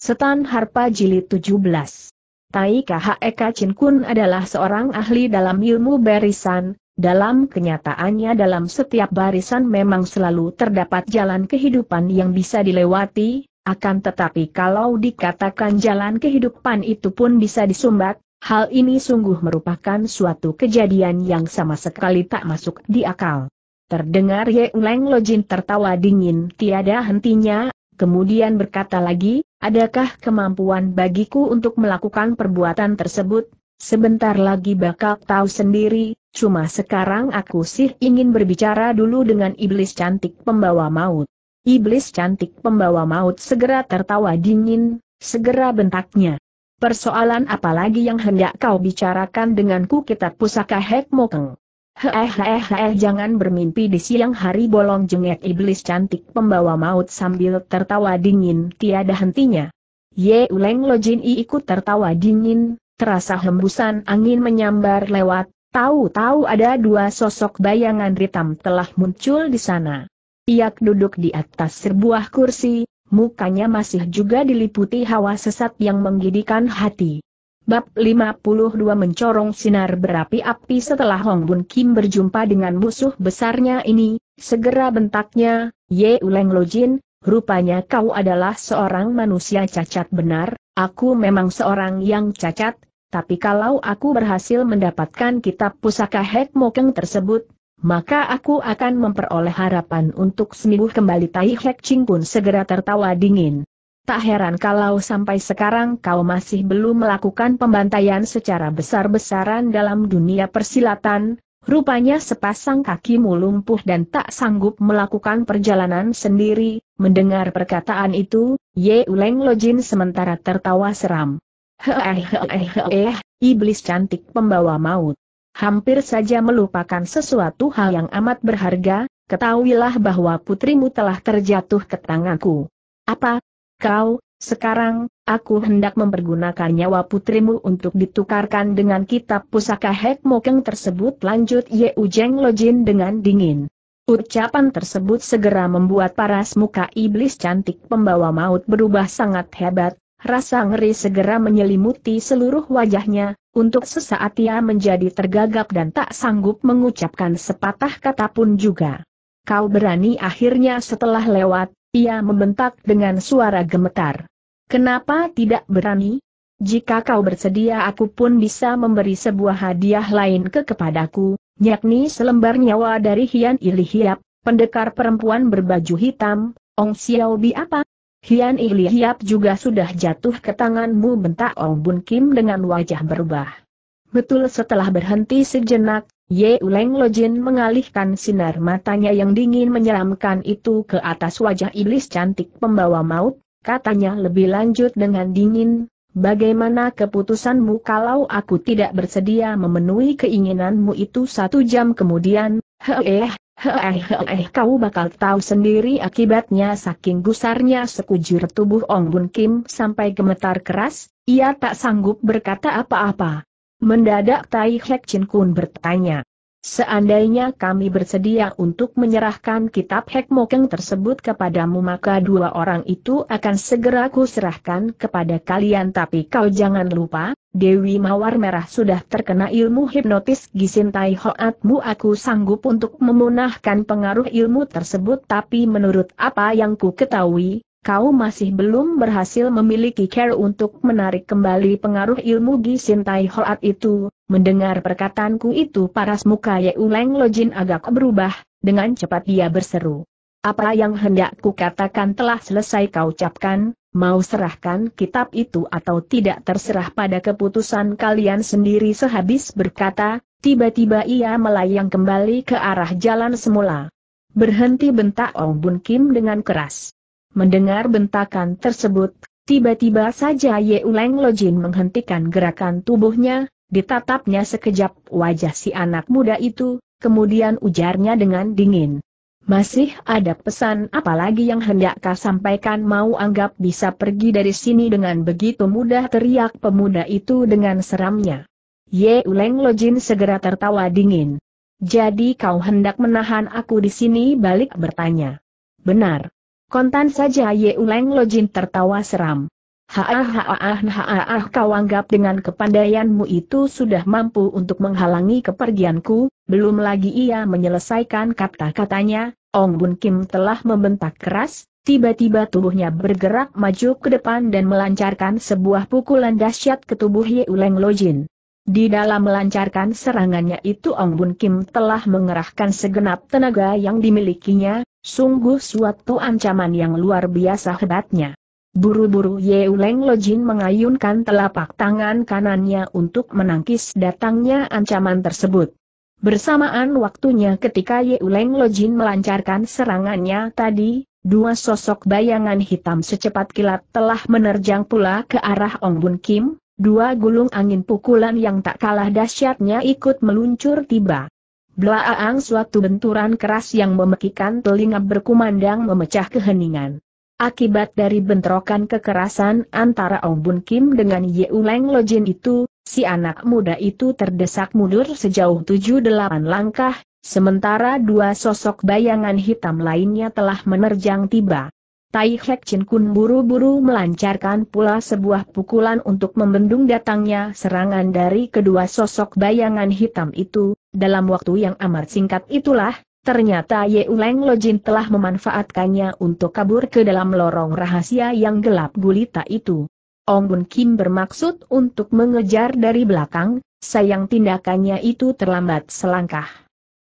Setan Harpa Jilid 17 Tai Eka Chin Kun adalah seorang ahli dalam ilmu barisan, dalam kenyataannya dalam setiap barisan memang selalu terdapat jalan kehidupan yang bisa dilewati, akan tetapi kalau dikatakan jalan kehidupan itu pun bisa disumbat, hal ini sungguh merupakan suatu kejadian yang sama sekali tak masuk di akal. Terdengar Ye Leng Lojin tertawa dingin tiada hentinya, kemudian berkata lagi, adakah kemampuan bagiku untuk melakukan perbuatan tersebut? Sebentar lagi bakal tahu sendiri, cuma sekarang aku sih ingin berbicara dulu dengan iblis cantik pembawa maut. Iblis cantik pembawa maut segera tertawa dingin, segera bentaknya. Persoalan apalagi yang hendak kau bicarakan denganku kitab pusaka Hekmokeng. Eh eh eh jangan bermimpi di siang hari bolong jengek iblis cantik pembawa maut sambil tertawa dingin tiada hentinya. Ye Uleng Lojin I ikut tertawa dingin, terasa hembusan angin menyambar lewat, tahu-tahu ada dua sosok bayangan hitam telah muncul di sana. Ia duduk di atas sebuah kursi, mukanya masih juga diliputi hawa sesat yang menggidikan hati. Bab 52 mencorong sinar berapi-api setelah Hong Bun Kim berjumpa dengan musuh besarnya ini, segera bentaknya, Ye Uleng Lojin, rupanya kau adalah seorang manusia cacat benar, aku memang seorang yang cacat, tapi kalau aku berhasil mendapatkan kitab pusaka Hek Mokeng tersebut, maka aku akan memperoleh harapan untuk sembuh kembali Tai Hek Ching pun segera tertawa dingin. Tak heran kalau sampai sekarang kau masih belum melakukan pembantaian secara besar-besaran dalam dunia persilatan, rupanya sepasang kakimu lumpuh dan tak sanggup melakukan perjalanan sendiri, mendengar perkataan itu, Ye Uleng Lojin sementara tertawa seram. Heeh, eh, eh, eh, iblis cantik pembawa maut. Hampir saja melupakan sesuatu hal yang amat berharga, ketahuilah bahwa putrimu telah terjatuh ke tanganku. Apa, Kau, sekarang, aku hendak mempergunakan nyawa putrimu untuk ditukarkan dengan kitab pusaka Hek Mokeng tersebut lanjut Ye Ujeng Lojin dengan dingin. Ucapan tersebut segera membuat paras muka iblis cantik pembawa maut berubah sangat hebat, rasa ngeri segera menyelimuti seluruh wajahnya, untuk sesaat ia menjadi tergagap dan tak sanggup mengucapkan sepatah kata pun juga. Kau berani akhirnya setelah lewat, ia membentak dengan suara gemetar. Kenapa tidak berani? Jika kau bersedia aku pun bisa memberi sebuah hadiah lain ke kepadaku, yakni selembar nyawa dari Hian Ili pendekar perempuan berbaju hitam, Ong Xiao Bi apa? Hian Ili juga sudah jatuh ke tanganmu bentak Ong Bun Kim dengan wajah berubah. Betul setelah berhenti sejenak, Ye Uleng Lojin mengalihkan sinar matanya yang dingin menyeramkan itu ke atas wajah iblis cantik pembawa maut, katanya lebih lanjut dengan dingin, bagaimana keputusanmu kalau aku tidak bersedia memenuhi keinginanmu itu satu jam kemudian, heeh, heeh heeh kau bakal tahu sendiri akibatnya saking gusarnya sekujur tubuh Ong Bun Kim sampai gemetar keras, ia tak sanggup berkata apa-apa. Mendadak Tai Hek Chin Kun bertanya. Seandainya kami bersedia untuk menyerahkan kitab Hek Mokeng tersebut kepadamu maka dua orang itu akan segera kuserahkan kepada kalian tapi kau jangan lupa, Dewi Mawar Merah sudah terkena ilmu hipnotis Gisin Tai Hoatmu aku sanggup untuk memunahkan pengaruh ilmu tersebut tapi menurut apa yang ku ketahui, kau masih belum berhasil memiliki care untuk menarik kembali pengaruh ilmu Gisin Tai Hoat itu, mendengar perkataanku itu paras muka Ye Uleng Lojin agak berubah, dengan cepat dia berseru. Apa yang hendak ku katakan telah selesai kau ucapkan, mau serahkan kitab itu atau tidak terserah pada keputusan kalian sendiri sehabis berkata, tiba-tiba ia melayang kembali ke arah jalan semula. Berhenti bentak Ong Bun Kim dengan keras. Mendengar bentakan tersebut, tiba-tiba saja Ye Uleng Lojin menghentikan gerakan tubuhnya, ditatapnya sekejap wajah si anak muda itu, kemudian ujarnya dengan dingin. Masih ada pesan Apalagi yang hendak kau sampaikan mau anggap bisa pergi dari sini dengan begitu mudah teriak pemuda itu dengan seramnya. Ye Uleng Lojin segera tertawa dingin. Jadi kau hendak menahan aku di sini balik bertanya. Benar. Kontan saja Yeuleng Lojin tertawa seram. Haah haah ah, haah ah, kau anggap dengan kepandaianmu itu sudah mampu untuk menghalangi kepergianku, belum lagi ia menyelesaikan kata-katanya, Ong Bun Kim telah membentak keras, tiba-tiba tubuhnya bergerak maju ke depan dan melancarkan sebuah pukulan dahsyat ke tubuh Yeuleng Lojin. Di dalam melancarkan serangannya itu Ong Bun Kim telah mengerahkan segenap tenaga yang dimilikinya, Sungguh suatu ancaman yang luar biasa hebatnya. Buru-buru Yeuleng Lojin mengayunkan telapak tangan kanannya untuk menangkis datangnya ancaman tersebut. Bersamaan waktunya ketika Yeuleng Lojin melancarkan serangannya tadi, dua sosok bayangan hitam secepat kilat telah menerjang pula ke arah Ong Bun Kim, dua gulung angin pukulan yang tak kalah dahsyatnya ikut meluncur tiba. Belaang suatu benturan keras yang memekikan telinga berkumandang memecah keheningan. Akibat dari bentrokan kekerasan antara Ong Bun Kim dengan Yeuleng Lojin itu, si anak muda itu terdesak mundur sejauh tujuh delapan langkah, sementara dua sosok bayangan hitam lainnya telah menerjang tiba. Tai Hek Chin Kun buru-buru melancarkan pula sebuah pukulan untuk membendung datangnya serangan dari kedua sosok bayangan hitam itu, dalam waktu yang amat singkat itulah, ternyata Ye Uleng Lojin telah memanfaatkannya untuk kabur ke dalam lorong rahasia yang gelap gulita itu. Ong Bun Kim bermaksud untuk mengejar dari belakang, sayang tindakannya itu terlambat selangkah.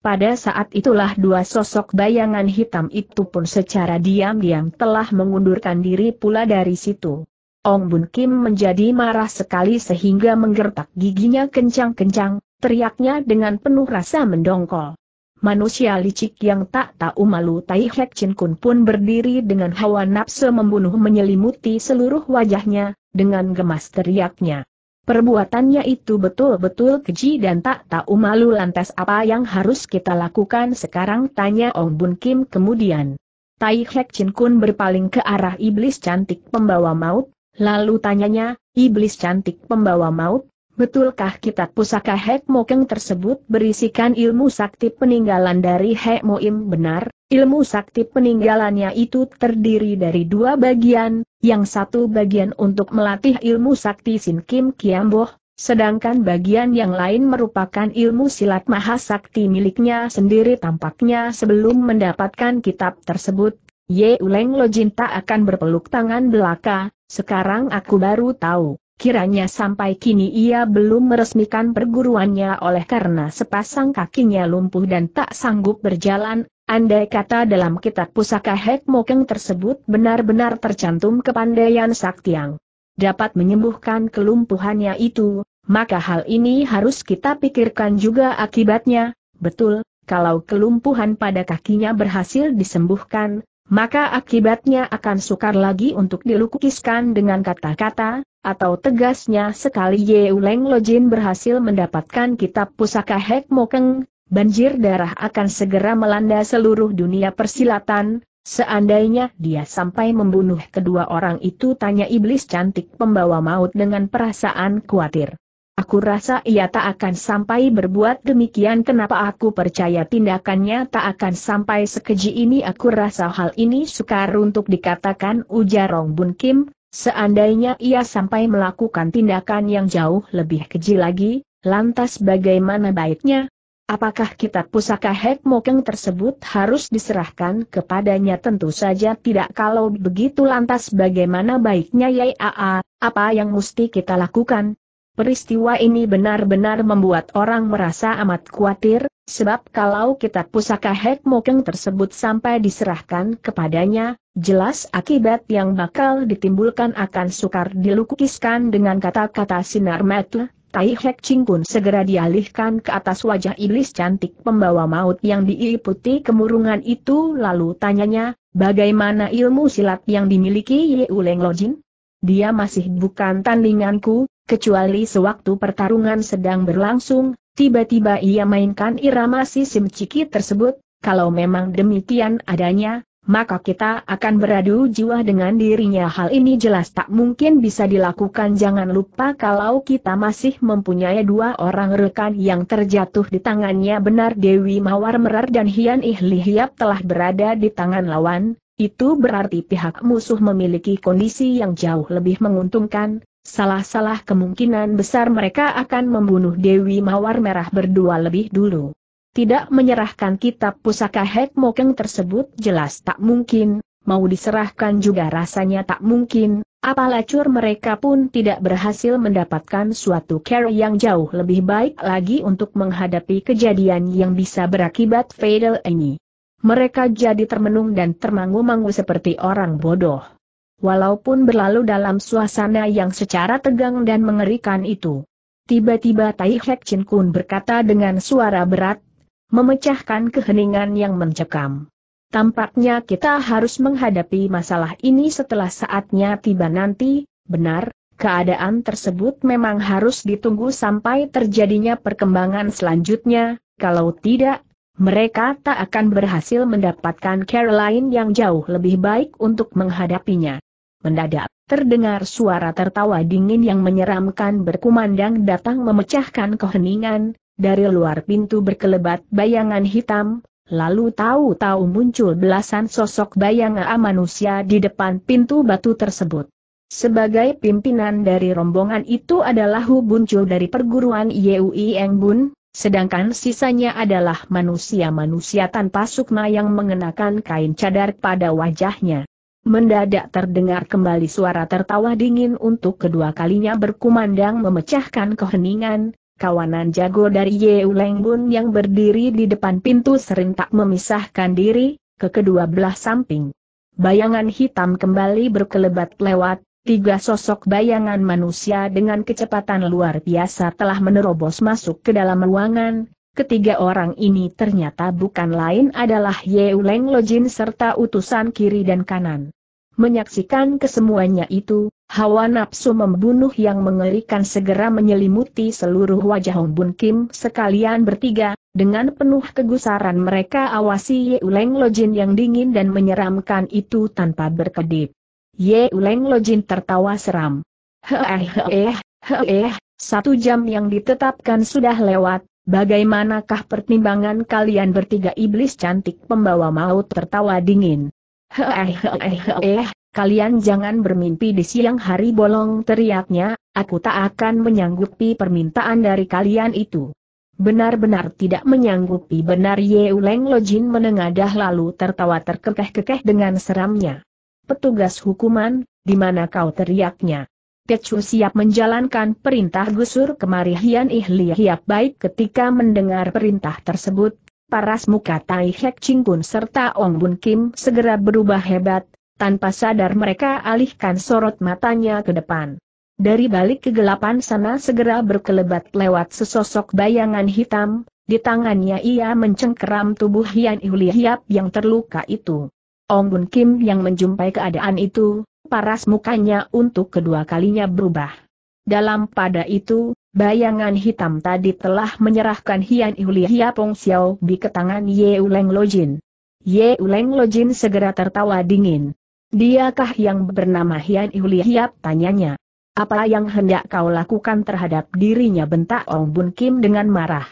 Pada saat itulah dua sosok bayangan hitam itu pun secara diam-diam telah mengundurkan diri pula dari situ. Ong Bun Kim menjadi marah sekali sehingga menggertak giginya kencang-kencang, teriaknya dengan penuh rasa mendongkol. Manusia licik yang tak tahu malu Tai Hek Chin Kun pun berdiri dengan hawa nafsu membunuh menyelimuti seluruh wajahnya, dengan gemas teriaknya. Perbuatannya itu betul-betul keji dan tak tahu malu lantas apa yang harus kita lakukan sekarang tanya Ong Bun Kim kemudian. Tai Hek Chin Kun berpaling ke arah iblis cantik pembawa maut, lalu tanyanya, iblis cantik pembawa maut, Betulkah kitab pusaka Hek Mokeng tersebut berisikan ilmu sakti peninggalan dari Hek Moim benar? Ilmu sakti peninggalannya itu terdiri dari dua bagian, yang satu bagian untuk melatih ilmu sakti Sin Kim Kiamboh, sedangkan bagian yang lain merupakan ilmu silat mahasakti miliknya sendiri tampaknya sebelum mendapatkan kitab tersebut. Ye Uleng Lojin tak akan berpeluk tangan belaka, sekarang aku baru tahu. Kiranya sampai kini ia belum meresmikan perguruannya oleh karena sepasang kakinya lumpuh dan tak sanggup berjalan, andai kata dalam kitab pusaka Hek Mokeng tersebut benar-benar tercantum kepandaian Saktiang. Dapat menyembuhkan kelumpuhannya itu, maka hal ini harus kita pikirkan juga akibatnya, betul, kalau kelumpuhan pada kakinya berhasil disembuhkan, maka akibatnya akan sukar lagi untuk dilukiskan dengan kata-kata, atau tegasnya sekali Ye Yeuleng Lojin berhasil mendapatkan kitab pusaka Hek Mokeng, banjir darah akan segera melanda seluruh dunia persilatan, seandainya dia sampai membunuh kedua orang itu tanya iblis cantik pembawa maut dengan perasaan khawatir. Aku rasa ia tak akan sampai berbuat demikian kenapa aku percaya tindakannya tak akan sampai sekeji ini aku rasa hal ini sukar untuk dikatakan ujar Rong Bun Kim, Seandainya ia sampai melakukan tindakan yang jauh lebih keji lagi, lantas bagaimana baiknya? Apakah kitab pusaka Hekmokeng tersebut harus diserahkan kepadanya? Tentu saja tidak kalau begitu lantas bagaimana baiknya Yai Aa, apa yang mesti kita lakukan? Peristiwa ini benar-benar membuat orang merasa amat khawatir, Sebab kalau kitab pusaka Hek Mokeng tersebut sampai diserahkan kepadanya, jelas akibat yang bakal ditimbulkan akan sukar dilukiskan dengan kata-kata sinar metu, Tai Hek pun segera dialihkan ke atas wajah iblis cantik pembawa maut yang diiputi kemurungan itu lalu tanyanya, bagaimana ilmu silat yang dimiliki Ye Uleng Lojin? Dia masih bukan tandinganku, kecuali sewaktu pertarungan sedang berlangsung, Tiba-tiba ia mainkan irama si Simciki tersebut, kalau memang demikian adanya, maka kita akan beradu jiwa dengan dirinya hal ini jelas tak mungkin bisa dilakukan jangan lupa kalau kita masih mempunyai dua orang rekan yang terjatuh di tangannya benar Dewi Mawar Merar dan Hian Ihli Hiap telah berada di tangan lawan, itu berarti pihak musuh memiliki kondisi yang jauh lebih menguntungkan, salah-salah kemungkinan besar mereka akan membunuh Dewi Mawar Merah berdua lebih dulu. Tidak menyerahkan kitab pusaka Hek Mokeng tersebut jelas tak mungkin, mau diserahkan juga rasanya tak mungkin, cur mereka pun tidak berhasil mendapatkan suatu care yang jauh lebih baik lagi untuk menghadapi kejadian yang bisa berakibat fatal ini. Mereka jadi termenung dan termangu-mangu seperti orang bodoh walaupun berlalu dalam suasana yang secara tegang dan mengerikan itu. Tiba-tiba Tai Hek Chin Kun berkata dengan suara berat, memecahkan keheningan yang mencekam. Tampaknya kita harus menghadapi masalah ini setelah saatnya tiba nanti, benar, keadaan tersebut memang harus ditunggu sampai terjadinya perkembangan selanjutnya, kalau tidak, mereka tak akan berhasil mendapatkan Caroline yang jauh lebih baik untuk menghadapinya. Mendadak, terdengar suara tertawa dingin yang menyeramkan berkumandang datang memecahkan keheningan, dari luar pintu berkelebat bayangan hitam, lalu tahu-tahu muncul belasan sosok bayangan manusia di depan pintu batu tersebut. Sebagai pimpinan dari rombongan itu adalah Hu Buncul dari perguruan Yui Eng Bun, Sedangkan sisanya adalah manusia-manusia tanpa sukma yang mengenakan kain cadar pada wajahnya. Mendadak terdengar kembali suara tertawa dingin untuk kedua kalinya berkumandang memecahkan keheningan, kawanan jago dari Yew Lengbun yang berdiri di depan pintu serentak memisahkan diri, ke kedua belah samping. Bayangan hitam kembali berkelebat lewat, Tiga sosok bayangan manusia dengan kecepatan luar biasa telah menerobos masuk ke dalam ruangan, Ketiga orang ini ternyata bukan lain adalah Ye Uleng Lojin serta utusan kiri dan kanan. Menyaksikan kesemuanya itu, hawa nafsu membunuh yang mengerikan segera menyelimuti seluruh wajah Hong Bun Kim sekalian bertiga, dengan penuh kegusaran mereka awasi Ye Uleng Lojin yang dingin dan menyeramkan itu tanpa berkedip. Ye Uleng Lojin tertawa seram. Heeh heeh, eh, satu jam yang ditetapkan sudah lewat, bagaimanakah pertimbangan kalian bertiga iblis cantik pembawa maut tertawa dingin? Heeh heeh, eh, kalian jangan bermimpi di siang hari bolong teriaknya, aku tak akan menyanggupi permintaan dari kalian itu. Benar-benar tidak menyanggupi benar Ye Uleng Lojin menengadah lalu tertawa terkekeh-kekeh dengan seramnya petugas hukuman, di mana kau teriaknya. Tecu siap menjalankan perintah gusur kemari Hian Ihli Hiap baik ketika mendengar perintah tersebut, paras muka Tai Hek Chingkun serta Ong Bun Kim segera berubah hebat, tanpa sadar mereka alihkan sorot matanya ke depan. Dari balik kegelapan sana segera berkelebat lewat sesosok bayangan hitam, di tangannya ia mencengkeram tubuh Hian Ihli Hiap yang terluka itu. Ong Bun Kim yang menjumpai keadaan itu, paras mukanya untuk kedua kalinya berubah. Dalam pada itu, bayangan hitam tadi telah menyerahkan Hian Hia Pong Xiao Bi ke tangan Ye Uleng Lojin. Ye Uleng Lojin segera tertawa dingin. Diakah yang bernama Hian Hia? tanyanya. Apa yang hendak kau lakukan terhadap dirinya bentak Ong Bun Kim dengan marah.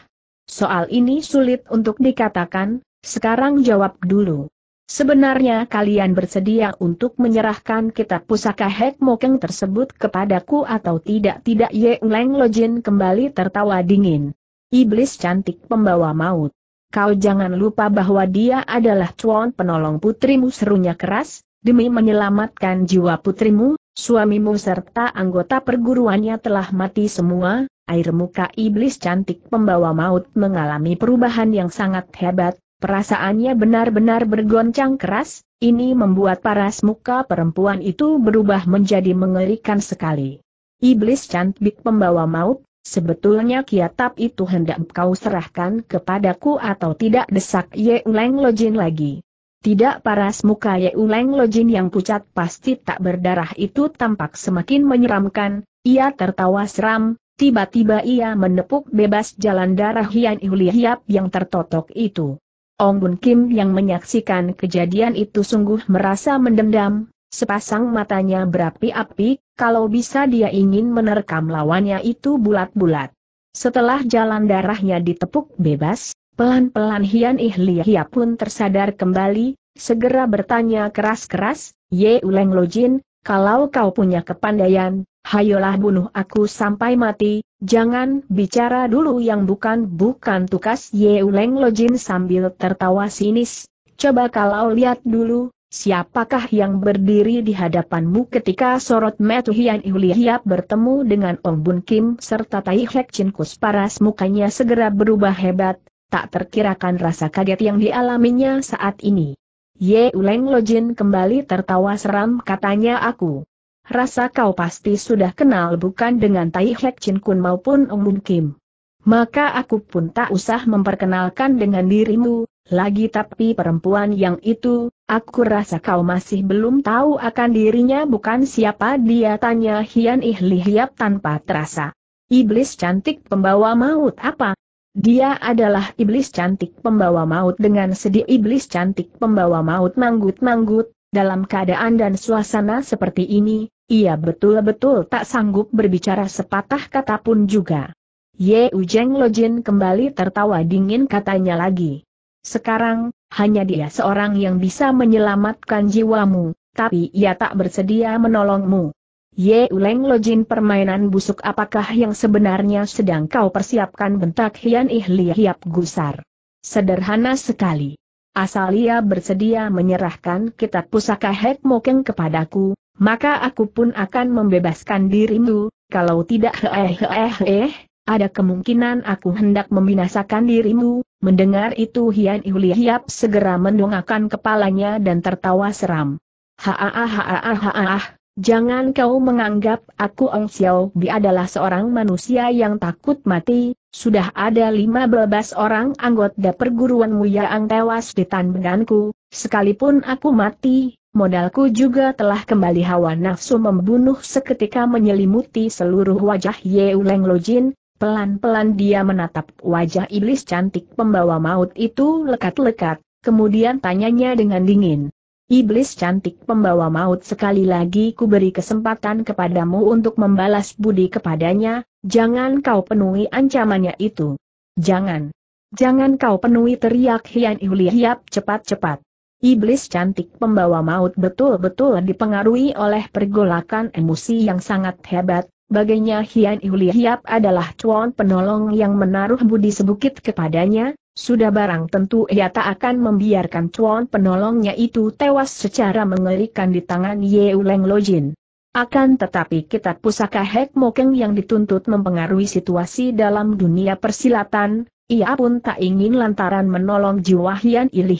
Soal ini sulit untuk dikatakan, sekarang jawab dulu. Sebenarnya kalian bersedia untuk menyerahkan kitab pusaka Hek Mokeng tersebut kepadaku atau tidak? Tidak Yeng Leng Lojin kembali tertawa dingin. Iblis cantik pembawa maut. Kau jangan lupa bahwa dia adalah cuan penolong putrimu serunya keras, demi menyelamatkan jiwa putrimu, suamimu serta anggota perguruannya telah mati semua, air muka iblis cantik pembawa maut mengalami perubahan yang sangat hebat, Perasaannya benar-benar bergoncang keras, ini membuat paras muka perempuan itu berubah menjadi mengerikan sekali. Iblis cantik pembawa maut, sebetulnya kiatap itu hendak kau serahkan kepadaku atau tidak desak Ye Uleng Lojin lagi. Tidak paras muka Ye Uleng Lojin yang pucat pasti tak berdarah itu tampak semakin menyeramkan, ia tertawa seram, tiba-tiba ia menepuk bebas jalan darah Hian Ihuli Hiap yang tertotok itu. Ong Bun Kim yang menyaksikan kejadian itu sungguh merasa mendendam, sepasang matanya berapi-api, kalau bisa dia ingin menerkam lawannya itu bulat-bulat. Setelah jalan darahnya ditepuk bebas, pelan-pelan Hian Ihlihia pun tersadar kembali, segera bertanya keras-keras, Ye Uleng Lojin, kalau kau punya kepandaian, Hayolah bunuh aku sampai mati, jangan bicara dulu yang bukan-bukan tukas Ye Uleng Lojin sambil tertawa sinis. Coba kalau lihat dulu, siapakah yang berdiri di hadapanmu ketika sorot Matthew Hian Hiap bertemu dengan Ong Bun Kim serta Tai Hek Chin Kus Paras mukanya segera berubah hebat, tak terkirakan rasa kaget yang dialaminya saat ini. Ye Uleng Lojin kembali tertawa seram katanya aku rasa kau pasti sudah kenal bukan dengan Tai Hek Chin Kun maupun Ong Bun Kim. Maka aku pun tak usah memperkenalkan dengan dirimu, lagi tapi perempuan yang itu, aku rasa kau masih belum tahu akan dirinya bukan siapa dia tanya Hian Ih Lihiap tanpa terasa. Iblis cantik pembawa maut apa? Dia adalah iblis cantik pembawa maut dengan sedih iblis cantik pembawa maut manggut-manggut, dalam keadaan dan suasana seperti ini, ia betul-betul tak sanggup berbicara sepatah kata pun juga. Ye Ujeng Lojin kembali tertawa dingin katanya lagi. Sekarang, hanya dia seorang yang bisa menyelamatkan jiwamu, tapi ia tak bersedia menolongmu. Ye Uleng Lojin permainan busuk apakah yang sebenarnya sedang kau persiapkan bentak Hian Ihli Hiap Gusar. Sederhana sekali asal ia bersedia menyerahkan kitab pusaka Hek Mokeng kepadaku, maka aku pun akan membebaskan dirimu, kalau tidak eh eh eh, ada kemungkinan aku hendak membinasakan dirimu, mendengar itu Hian Ihuli segera mendongakkan kepalanya dan tertawa seram. Haaah haaah haaah, Jangan kau menganggap aku Ong Xiao Bi adalah seorang manusia yang takut mati, sudah ada lima 15 orang anggota perguruan yang tewas di tanbenganku, sekalipun aku mati, Modalku juga telah kembali hawa nafsu membunuh seketika menyelimuti seluruh wajah Ye Leng Lojin, pelan-pelan dia menatap wajah iblis cantik pembawa maut itu lekat-lekat, kemudian tanyanya dengan dingin. Iblis cantik pembawa maut sekali lagi ku beri kesempatan kepadamu untuk membalas budi kepadanya, jangan kau penuhi ancamannya itu. Jangan. Jangan kau penuhi teriak Hian Ihuli Hiap cepat-cepat. Iblis cantik pembawa maut betul-betul dipengaruhi oleh pergolakan emosi yang sangat hebat, bagainya Hian Ihuli Hiap adalah cuan penolong yang menaruh budi sebukit kepadanya, sudah barang tentu ia tak akan membiarkan cuan penolongnya itu tewas secara mengerikan di tangan Ye Uleng Lojin. Akan tetapi kitab pusaka Hek Mokeng yang dituntut mempengaruhi situasi dalam dunia persilatan, ia pun tak ingin lantaran menolong jiwa Hian Ili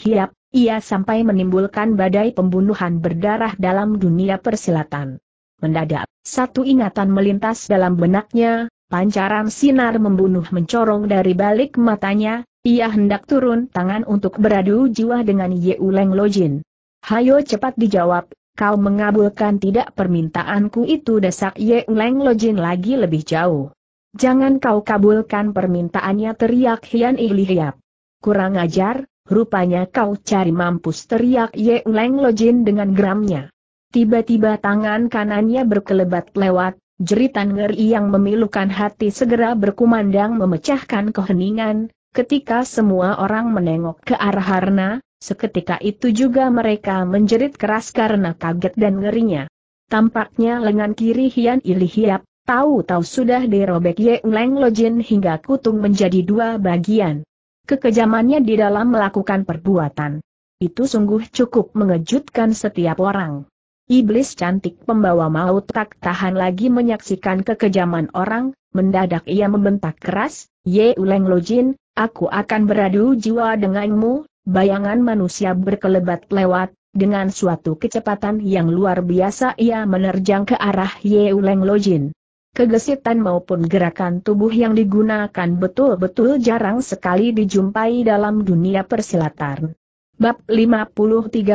ia sampai menimbulkan badai pembunuhan berdarah dalam dunia persilatan. Mendadak, satu ingatan melintas dalam benaknya, pancaran sinar membunuh mencorong dari balik matanya, ia hendak turun tangan untuk beradu jiwa dengan Yeu Leng Lojin. Hayo cepat dijawab, kau mengabulkan tidak permintaanku itu desak Yeu Leng Lojin lagi lebih jauh. Jangan kau kabulkan permintaannya teriak Hian Ili Hiap. Kurang ajar, rupanya kau cari mampus teriak Yeu Leng Lojin dengan geramnya. Tiba-tiba tangan kanannya berkelebat lewat, jeritan ngeri yang memilukan hati segera berkumandang memecahkan keheningan, Ketika semua orang menengok ke arah Harna, seketika itu juga mereka menjerit keras karena kaget dan ngerinya. Tampaknya lengan kiri Hian Ilihiap, tahu-tahu sudah dirobek Ye Leng Lojin hingga kutung menjadi dua bagian. Kekejamannya di dalam melakukan perbuatan. Itu sungguh cukup mengejutkan setiap orang. Iblis cantik pembawa maut tak tahan lagi menyaksikan kekejaman orang, mendadak ia membentak keras, Ye Uleng Lojin, Aku akan beradu jiwa denganmu, bayangan manusia berkelebat lewat, dengan suatu kecepatan yang luar biasa ia menerjang ke arah Yeuleng Lojin. Kegesitan maupun gerakan tubuh yang digunakan betul-betul jarang sekali dijumpai dalam dunia persilatan. Bab 53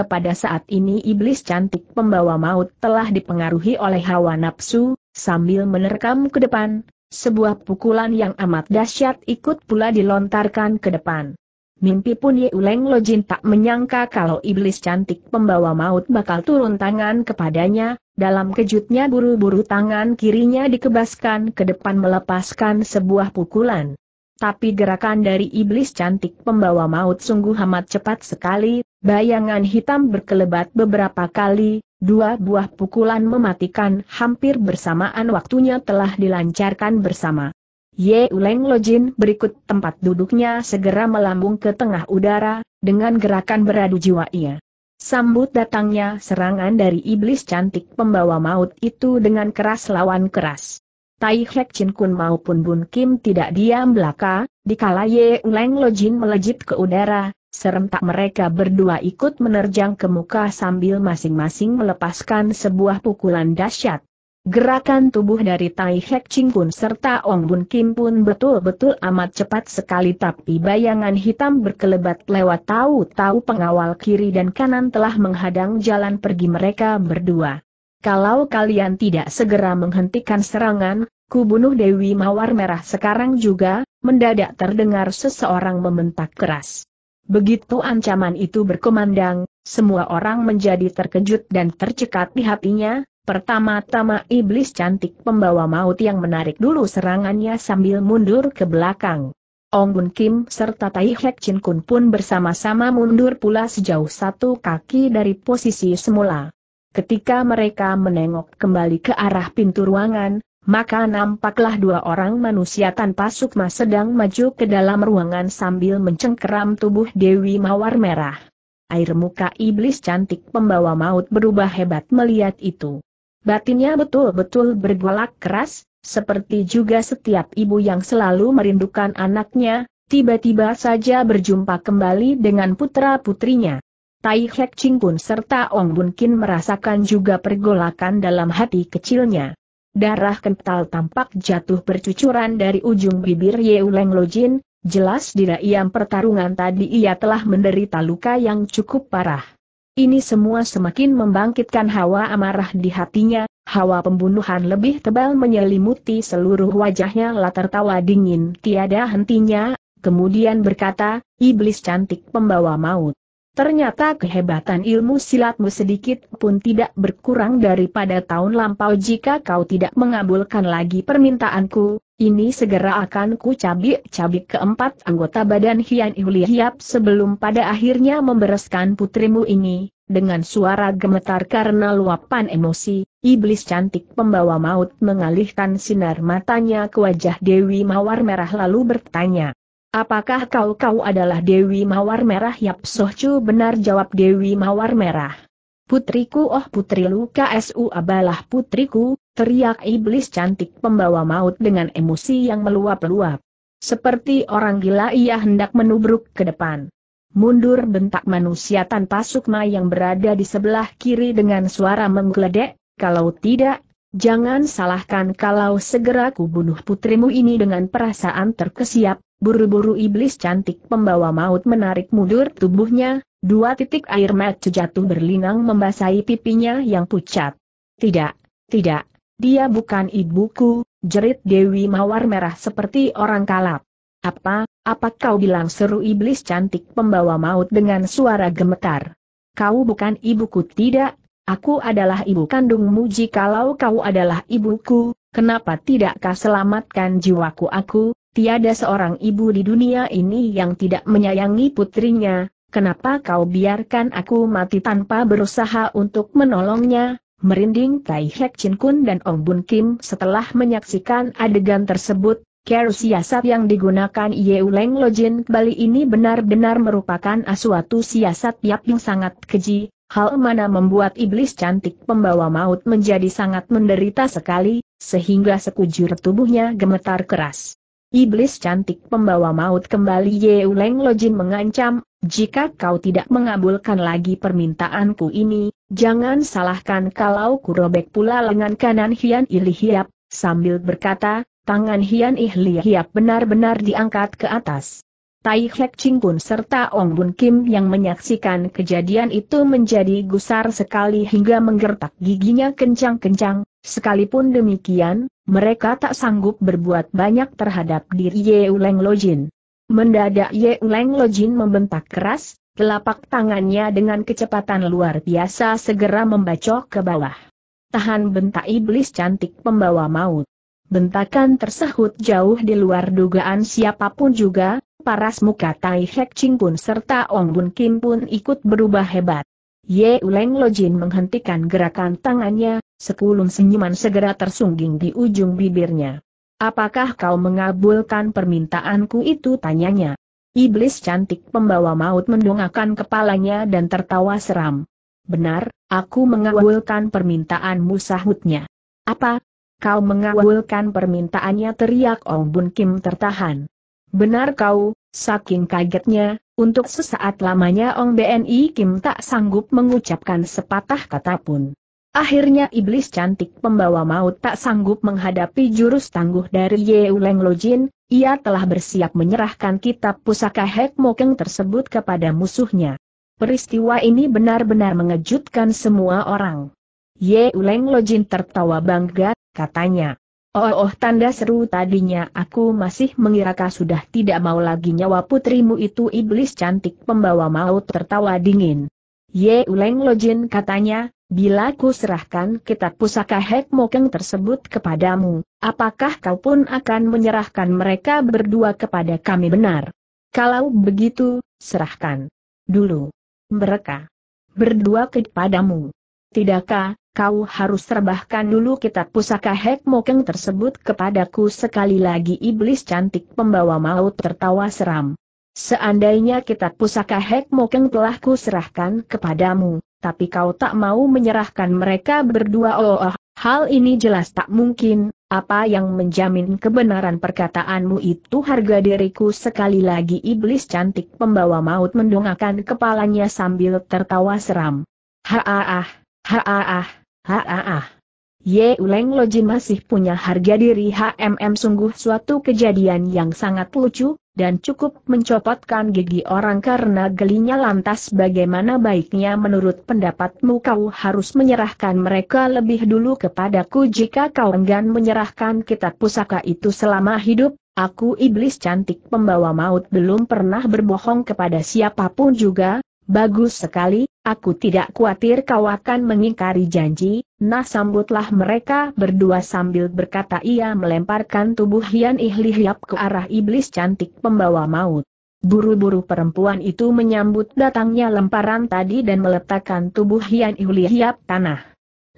pada saat ini iblis cantik pembawa maut telah dipengaruhi oleh hawa nafsu, sambil menerkam ke depan, sebuah pukulan yang amat dahsyat ikut pula dilontarkan ke depan. Mimpi pun Ye Uleng Lojin tak menyangka kalau iblis cantik pembawa maut bakal turun tangan kepadanya, dalam kejutnya buru-buru tangan kirinya dikebaskan ke depan melepaskan sebuah pukulan. Tapi gerakan dari iblis cantik pembawa maut sungguh amat cepat sekali, Bayangan hitam berkelebat beberapa kali, dua buah pukulan mematikan hampir bersamaan waktunya telah dilancarkan bersama. Ye Uleng Lojin berikut tempat duduknya segera melambung ke tengah udara, dengan gerakan beradu jiwa ia. Sambut datangnya serangan dari iblis cantik pembawa maut itu dengan keras lawan keras. Tai Hek Chin Kun maupun Bun Kim tidak diam belaka, dikala Ye Uleng Lojin melejit ke udara, serentak mereka berdua ikut menerjang ke muka sambil masing-masing melepaskan sebuah pukulan dahsyat. Gerakan tubuh dari Tai Hek Ching Kun serta Ong Bun Kim pun betul-betul amat cepat sekali tapi bayangan hitam berkelebat lewat tahu-tahu pengawal kiri dan kanan telah menghadang jalan pergi mereka berdua. Kalau kalian tidak segera menghentikan serangan, ku bunuh Dewi Mawar Merah sekarang juga, mendadak terdengar seseorang membentak keras. Begitu ancaman itu berkumandang, semua orang menjadi terkejut dan tercekat di hatinya, pertama-tama iblis cantik pembawa maut yang menarik dulu serangannya sambil mundur ke belakang. Ong Bun Kim serta Tai Hek Chin Kun pun bersama-sama mundur pula sejauh satu kaki dari posisi semula. Ketika mereka menengok kembali ke arah pintu ruangan, maka nampaklah dua orang manusia tanpa sukma sedang maju ke dalam ruangan sambil mencengkeram tubuh Dewi Mawar Merah. Air muka iblis cantik pembawa maut berubah hebat melihat itu. Batinnya betul-betul bergolak keras, seperti juga setiap ibu yang selalu merindukan anaknya, tiba-tiba saja berjumpa kembali dengan putra-putrinya. Tai Hek Ching pun serta Ong Bun Kin merasakan juga pergolakan dalam hati kecilnya. Darah kental tampak jatuh bercucuran dari ujung bibir Yeuleng Lojin, jelas di dalam pertarungan tadi ia telah menderita luka yang cukup parah. Ini semua semakin membangkitkan hawa amarah di hatinya, hawa pembunuhan lebih tebal menyelimuti seluruh wajahnya latar tawa dingin tiada hentinya, kemudian berkata, iblis cantik pembawa maut. Ternyata kehebatan ilmu silatmu sedikit pun tidak berkurang daripada tahun lampau jika kau tidak mengabulkan lagi permintaanku, ini segera akan ku cabik-cabik keempat anggota badan Hian Ihuli Hiap sebelum pada akhirnya membereskan putrimu ini, dengan suara gemetar karena luapan emosi, iblis cantik pembawa maut mengalihkan sinar matanya ke wajah Dewi Mawar Merah lalu bertanya. Apakah kau-kau adalah Dewi Mawar Merah Yap Sohcu benar jawab Dewi Mawar Merah. Putriku oh putri luka su abalah putriku, teriak iblis cantik pembawa maut dengan emosi yang meluap-luap. Seperti orang gila ia hendak menubruk ke depan. Mundur bentak manusia tanpa sukma yang berada di sebelah kiri dengan suara menggeledek, kalau tidak, Jangan salahkan kalau segera kubunuh putrimu ini dengan perasaan terkesiap, buru-buru iblis cantik pembawa maut menarik mundur tubuhnya, dua titik air mata jatuh berlinang membasahi pipinya yang pucat. Tidak, tidak, dia bukan ibuku, jerit Dewi Mawar Merah seperti orang kalap. Apa, apa kau bilang seru iblis cantik pembawa maut dengan suara gemetar? Kau bukan ibuku tidak, Aku adalah ibu kandungmu jikalau kau adalah ibuku, kenapa tidakkah selamatkan jiwaku aku, tiada seorang ibu di dunia ini yang tidak menyayangi putrinya, kenapa kau biarkan aku mati tanpa berusaha untuk menolongnya, Merinding Tai Hek Chin Kun dan Ong Bun Kim setelah menyaksikan adegan tersebut, Kero siasat yang digunakan Yeu Leng Lojin Bali ini benar-benar merupakan asuatu siasat yap yang sangat keji, hal mana membuat iblis cantik pembawa maut menjadi sangat menderita sekali, sehingga sekujur tubuhnya gemetar keras. Iblis cantik pembawa maut kembali Yeuleng Lojin mengancam, jika kau tidak mengabulkan lagi permintaanku ini, jangan salahkan kalau kurobek pula lengan kanan Hian Ili sambil berkata, tangan Hian Ilihiap benar-benar diangkat ke atas. Tai Hek Ching pun serta Ong Bun Kim yang menyaksikan kejadian itu menjadi gusar sekali hingga menggertak giginya kencang-kencang, sekalipun demikian, mereka tak sanggup berbuat banyak terhadap diri Ye Uleng Lojin. Mendadak Ye Uleng Lojin membentak keras, telapak tangannya dengan kecepatan luar biasa segera membacok ke bawah. Tahan bentak iblis cantik pembawa maut. Bentakan tersahut jauh di luar dugaan siapapun juga, paras muka Tai Hek Ching pun serta Ong Bun Kim pun ikut berubah hebat. Ye Uleng Lojin menghentikan gerakan tangannya, sekulum senyuman segera tersungging di ujung bibirnya. Apakah kau mengabulkan permintaanku itu tanyanya? Iblis cantik pembawa maut mendongakkan kepalanya dan tertawa seram. Benar, aku mengabulkan permintaanmu sahutnya. Apa, Kau mengabulkan permintaannya teriak Ong Bun Kim tertahan. Benar kau, saking kagetnya, untuk sesaat lamanya Ong BNI Kim tak sanggup mengucapkan sepatah kata pun. Akhirnya iblis cantik pembawa maut tak sanggup menghadapi jurus tangguh dari Ye Uleng Lojin, ia telah bersiap menyerahkan kitab pusaka Hek Mokeng tersebut kepada musuhnya. Peristiwa ini benar-benar mengejutkan semua orang. Ye Uleng Lojin tertawa bangga katanya. Oh, oh tanda seru tadinya aku masih mengira kau sudah tidak mau lagi nyawa putrimu itu iblis cantik pembawa maut tertawa dingin. Ye Uleng Lojin katanya, bila ku serahkan kitab pusaka Hek Mokeng tersebut kepadamu, apakah kau pun akan menyerahkan mereka berdua kepada kami benar? Kalau begitu, serahkan dulu mereka berdua kepadamu. Tidakkah, kau harus rebahkan dulu kitab pusaka Hek Mokeng tersebut kepadaku sekali lagi iblis cantik pembawa maut tertawa seram. Seandainya kitab pusaka Hek Mokeng telah kuserahkan kepadamu, tapi kau tak mau menyerahkan mereka berdua oh, oh hal ini jelas tak mungkin, apa yang menjamin kebenaran perkataanmu itu harga diriku sekali lagi iblis cantik pembawa maut mendongakkan kepalanya sambil tertawa seram. Haaah, Haaah, haaah. Ye Uleng Lojin masih punya harga diri HMM sungguh suatu kejadian yang sangat lucu, dan cukup mencopotkan gigi orang karena gelinya lantas bagaimana baiknya menurut pendapatmu kau harus menyerahkan mereka lebih dulu kepadaku jika kau enggan menyerahkan kitab pusaka itu selama hidup, aku iblis cantik pembawa maut belum pernah berbohong kepada siapapun juga, bagus sekali, Aku tidak khawatir kau akan mengingkari janji, nah sambutlah mereka berdua sambil berkata ia melemparkan tubuh Hian Ihlihyap ke arah iblis cantik pembawa maut. Buru-buru perempuan itu menyambut datangnya lemparan tadi dan meletakkan tubuh Hian Ihlihyap tanah.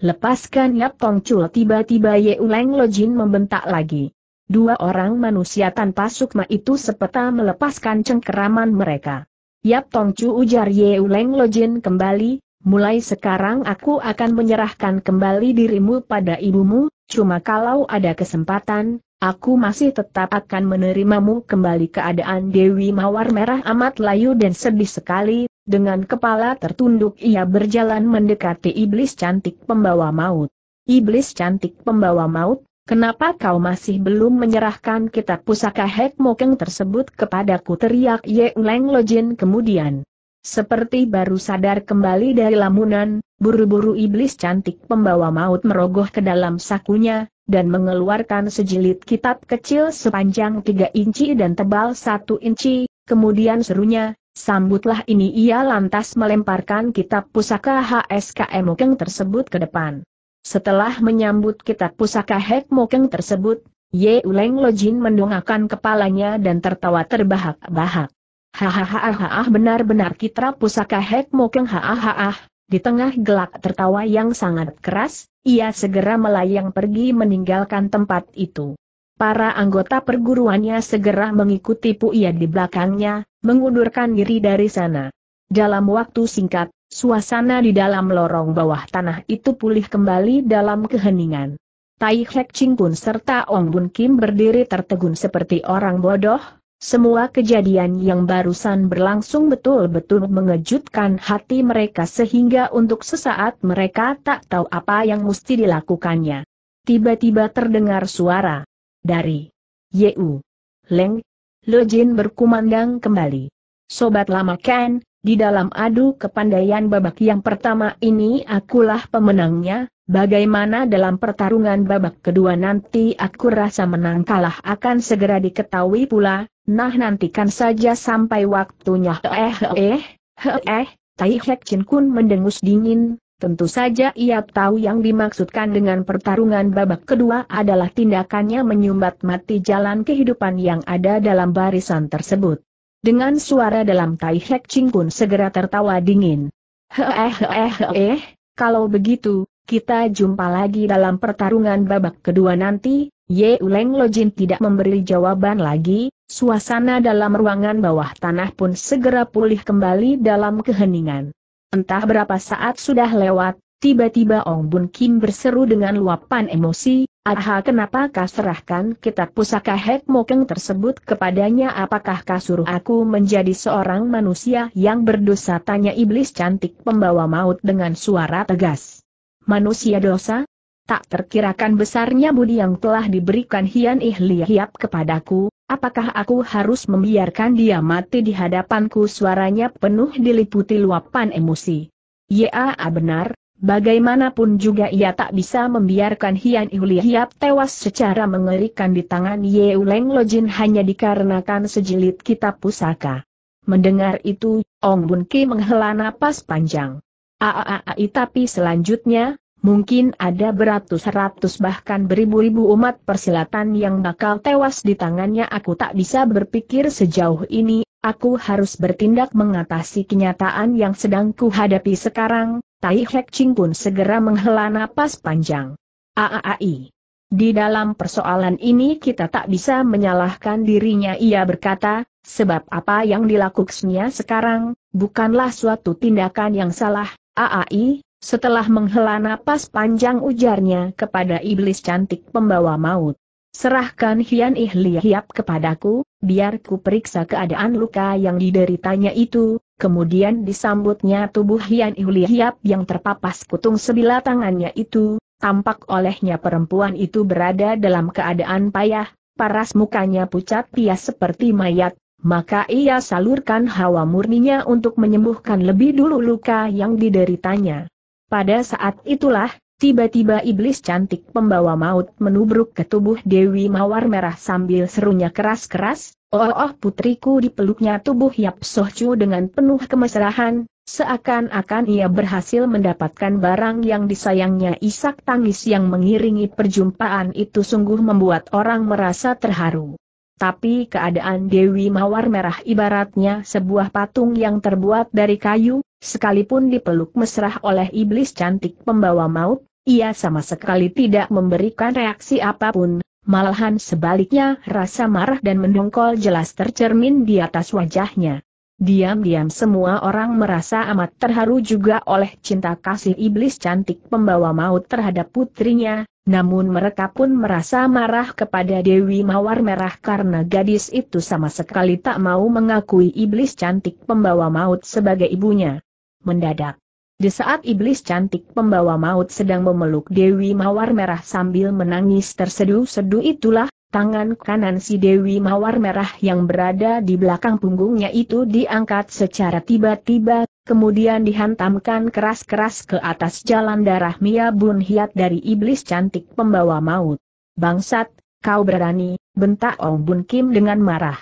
Lepaskan Yap Tong Chul tiba-tiba Ye Uleng Lojin membentak lagi. Dua orang manusia tanpa sukma itu sepeta melepaskan cengkeraman mereka. Yap Chu ujar Ye Uleng Lojin kembali, mulai sekarang aku akan menyerahkan kembali dirimu pada ibumu, cuma kalau ada kesempatan, aku masih tetap akan menerimamu kembali keadaan Dewi Mawar Merah amat layu dan sedih sekali, dengan kepala tertunduk ia berjalan mendekati iblis cantik pembawa maut. Iblis cantik pembawa maut, Kenapa kau masih belum menyerahkan kitab pusaka Hek Mokeng tersebut kepadaku teriak Ye Uleng Lojin kemudian. Seperti baru sadar kembali dari lamunan, buru-buru iblis cantik pembawa maut merogoh ke dalam sakunya, dan mengeluarkan sejilid kitab kecil sepanjang 3 inci dan tebal 1 inci, kemudian serunya, sambutlah ini ia lantas melemparkan kitab pusaka HSKM Mokeng tersebut ke depan. Setelah menyambut kitab pusaka Hek Mokeng tersebut, Ye Uleng Lojin mendongakkan kepalanya dan tertawa terbahak-bahak. Hahaha benar-benar kitab pusaka Hek Mokeng hahaha. Di tengah gelak tertawa yang sangat keras, ia segera melayang pergi meninggalkan tempat itu. Para anggota perguruannya segera mengikuti Puya di belakangnya, mengundurkan diri dari sana. Dalam waktu singkat, Suasana di dalam lorong bawah tanah itu pulih kembali dalam keheningan. Tai Hek Ching pun serta Ong Bun Kim berdiri tertegun seperti orang bodoh, semua kejadian yang barusan berlangsung betul-betul mengejutkan hati mereka sehingga untuk sesaat mereka tak tahu apa yang mesti dilakukannya. Tiba-tiba terdengar suara dari Yeu. Leng. Lejin berkumandang kembali. Sobat lama Ken, di dalam adu kepandaian babak yang pertama ini akulah pemenangnya, bagaimana dalam pertarungan babak kedua nanti aku rasa menang kalah akan segera diketahui pula, nah nantikan saja sampai waktunya eh eh, eh, eh Tai Hek Chin Kun mendengus dingin, tentu saja ia tahu yang dimaksudkan dengan pertarungan babak kedua adalah tindakannya menyumbat mati jalan kehidupan yang ada dalam barisan tersebut. Dengan suara dalam tai Hek Ching Kun segera tertawa dingin. Hehehehe, eh, kalau begitu, kita jumpa lagi dalam pertarungan babak kedua nanti, Ye Uleng Jin tidak memberi jawaban lagi, suasana dalam ruangan bawah tanah pun segera pulih kembali dalam keheningan. Entah berapa saat sudah lewat, tiba-tiba Ong Bun Kim berseru dengan luapan emosi, Aha kenapa kau serahkan kitab pusaka Hek Mokeng tersebut kepadanya apakah kau suruh aku menjadi seorang manusia yang berdosa tanya iblis cantik pembawa maut dengan suara tegas. Manusia dosa? Tak terkirakan besarnya budi yang telah diberikan Hian Ihli Hiap kepadaku, apakah aku harus membiarkan dia mati di hadapanku suaranya penuh diliputi luapan emosi. Ya benar, Bagaimanapun juga ia tak bisa membiarkan Hian Ihuli Hiap tewas secara mengerikan di tangan Yeuleng Lojin hanya dikarenakan sejilid kitab pusaka. Mendengar itu, Ong Bun Ki menghela napas panjang. Aaai tapi selanjutnya, mungkin ada beratus-ratus bahkan beribu-ribu umat persilatan yang bakal tewas di tangannya aku tak bisa berpikir sejauh ini, aku harus bertindak mengatasi kenyataan yang sedang kuhadapi sekarang, Tai Hek Ching pun segera menghela napas panjang. Aai. Di dalam persoalan ini kita tak bisa menyalahkan dirinya ia berkata, sebab apa yang dilakukannya sekarang, bukanlah suatu tindakan yang salah, Aai, setelah menghela napas panjang ujarnya kepada iblis cantik pembawa maut. Serahkan Hian Hiap kepadaku, biar ku periksa keadaan luka yang dideritanya itu, kemudian disambutnya tubuh Hian Iulihiap yang terpapas kutung sebilah tangannya itu, tampak olehnya perempuan itu berada dalam keadaan payah, paras mukanya pucat pias seperti mayat, maka ia salurkan hawa murninya untuk menyembuhkan lebih dulu luka yang dideritanya. Pada saat itulah, tiba-tiba iblis cantik pembawa maut menubruk ke tubuh Dewi Mawar Merah sambil serunya keras-keras, Oh, oh putriku dipeluknya tubuh Yap Sohcu dengan penuh kemesraan, seakan-akan ia berhasil mendapatkan barang yang disayangnya isak tangis yang mengiringi perjumpaan itu sungguh membuat orang merasa terharu. Tapi keadaan Dewi Mawar Merah ibaratnya sebuah patung yang terbuat dari kayu, sekalipun dipeluk mesra oleh iblis cantik pembawa maut, ia sama sekali tidak memberikan reaksi apapun, malahan sebaliknya rasa marah dan mendongkol jelas tercermin di atas wajahnya. Diam-diam semua orang merasa amat terharu juga oleh cinta kasih iblis cantik pembawa maut terhadap putrinya, namun mereka pun merasa marah kepada Dewi Mawar Merah karena gadis itu sama sekali tak mau mengakui iblis cantik pembawa maut sebagai ibunya. Mendadak, di saat iblis cantik pembawa maut sedang memeluk Dewi Mawar Merah sambil menangis terseduh-seduh itulah, tangan kanan si Dewi Mawar Merah yang berada di belakang punggungnya itu diangkat secara tiba-tiba, kemudian dihantamkan keras-keras ke atas jalan darah Mia Bun Hiat dari iblis cantik pembawa maut. Bangsat, kau berani, bentak Ong Bun Kim dengan marah.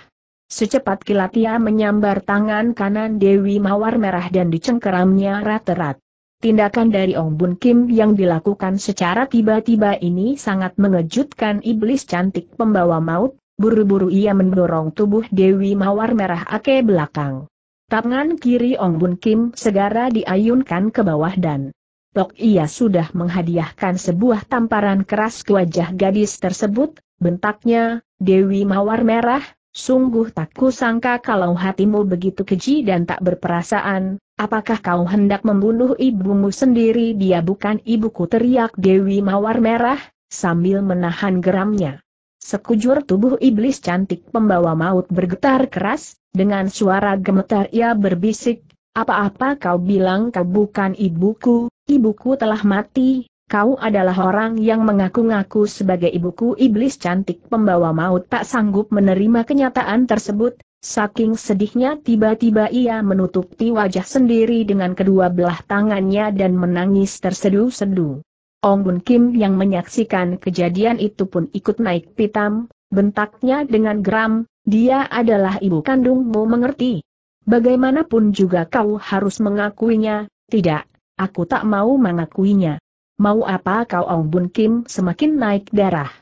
Secepat kilat ia menyambar tangan kanan Dewi Mawar Merah dan dicengkeramnya rat-rat. Tindakan dari Ong Bun Kim yang dilakukan secara tiba-tiba ini sangat mengejutkan iblis cantik pembawa maut, buru-buru ia mendorong tubuh Dewi Mawar Merah ake belakang. Tangan kiri Ong Bun Kim segera diayunkan ke bawah dan Tok ia sudah menghadiahkan sebuah tamparan keras ke wajah gadis tersebut, bentaknya, Dewi Mawar Merah, Sungguh tak kusangka kalau hatimu begitu keji dan tak berperasaan, apakah kau hendak membunuh ibumu sendiri dia bukan ibuku teriak Dewi Mawar Merah, sambil menahan geramnya. Sekujur tubuh iblis cantik pembawa maut bergetar keras, dengan suara gemetar ia berbisik, apa-apa kau bilang kau bukan ibuku, ibuku telah mati, kau adalah orang yang mengaku-ngaku sebagai ibuku iblis cantik pembawa maut tak sanggup menerima kenyataan tersebut, saking sedihnya tiba-tiba ia menutupi wajah sendiri dengan kedua belah tangannya dan menangis tersedu-sedu. Ong Bun Kim yang menyaksikan kejadian itu pun ikut naik pitam, bentaknya dengan geram, dia adalah ibu kandungmu mengerti. Bagaimanapun juga kau harus mengakuinya, tidak, aku tak mau mengakuinya. Mau apa kau Ong Bun Kim semakin naik darah?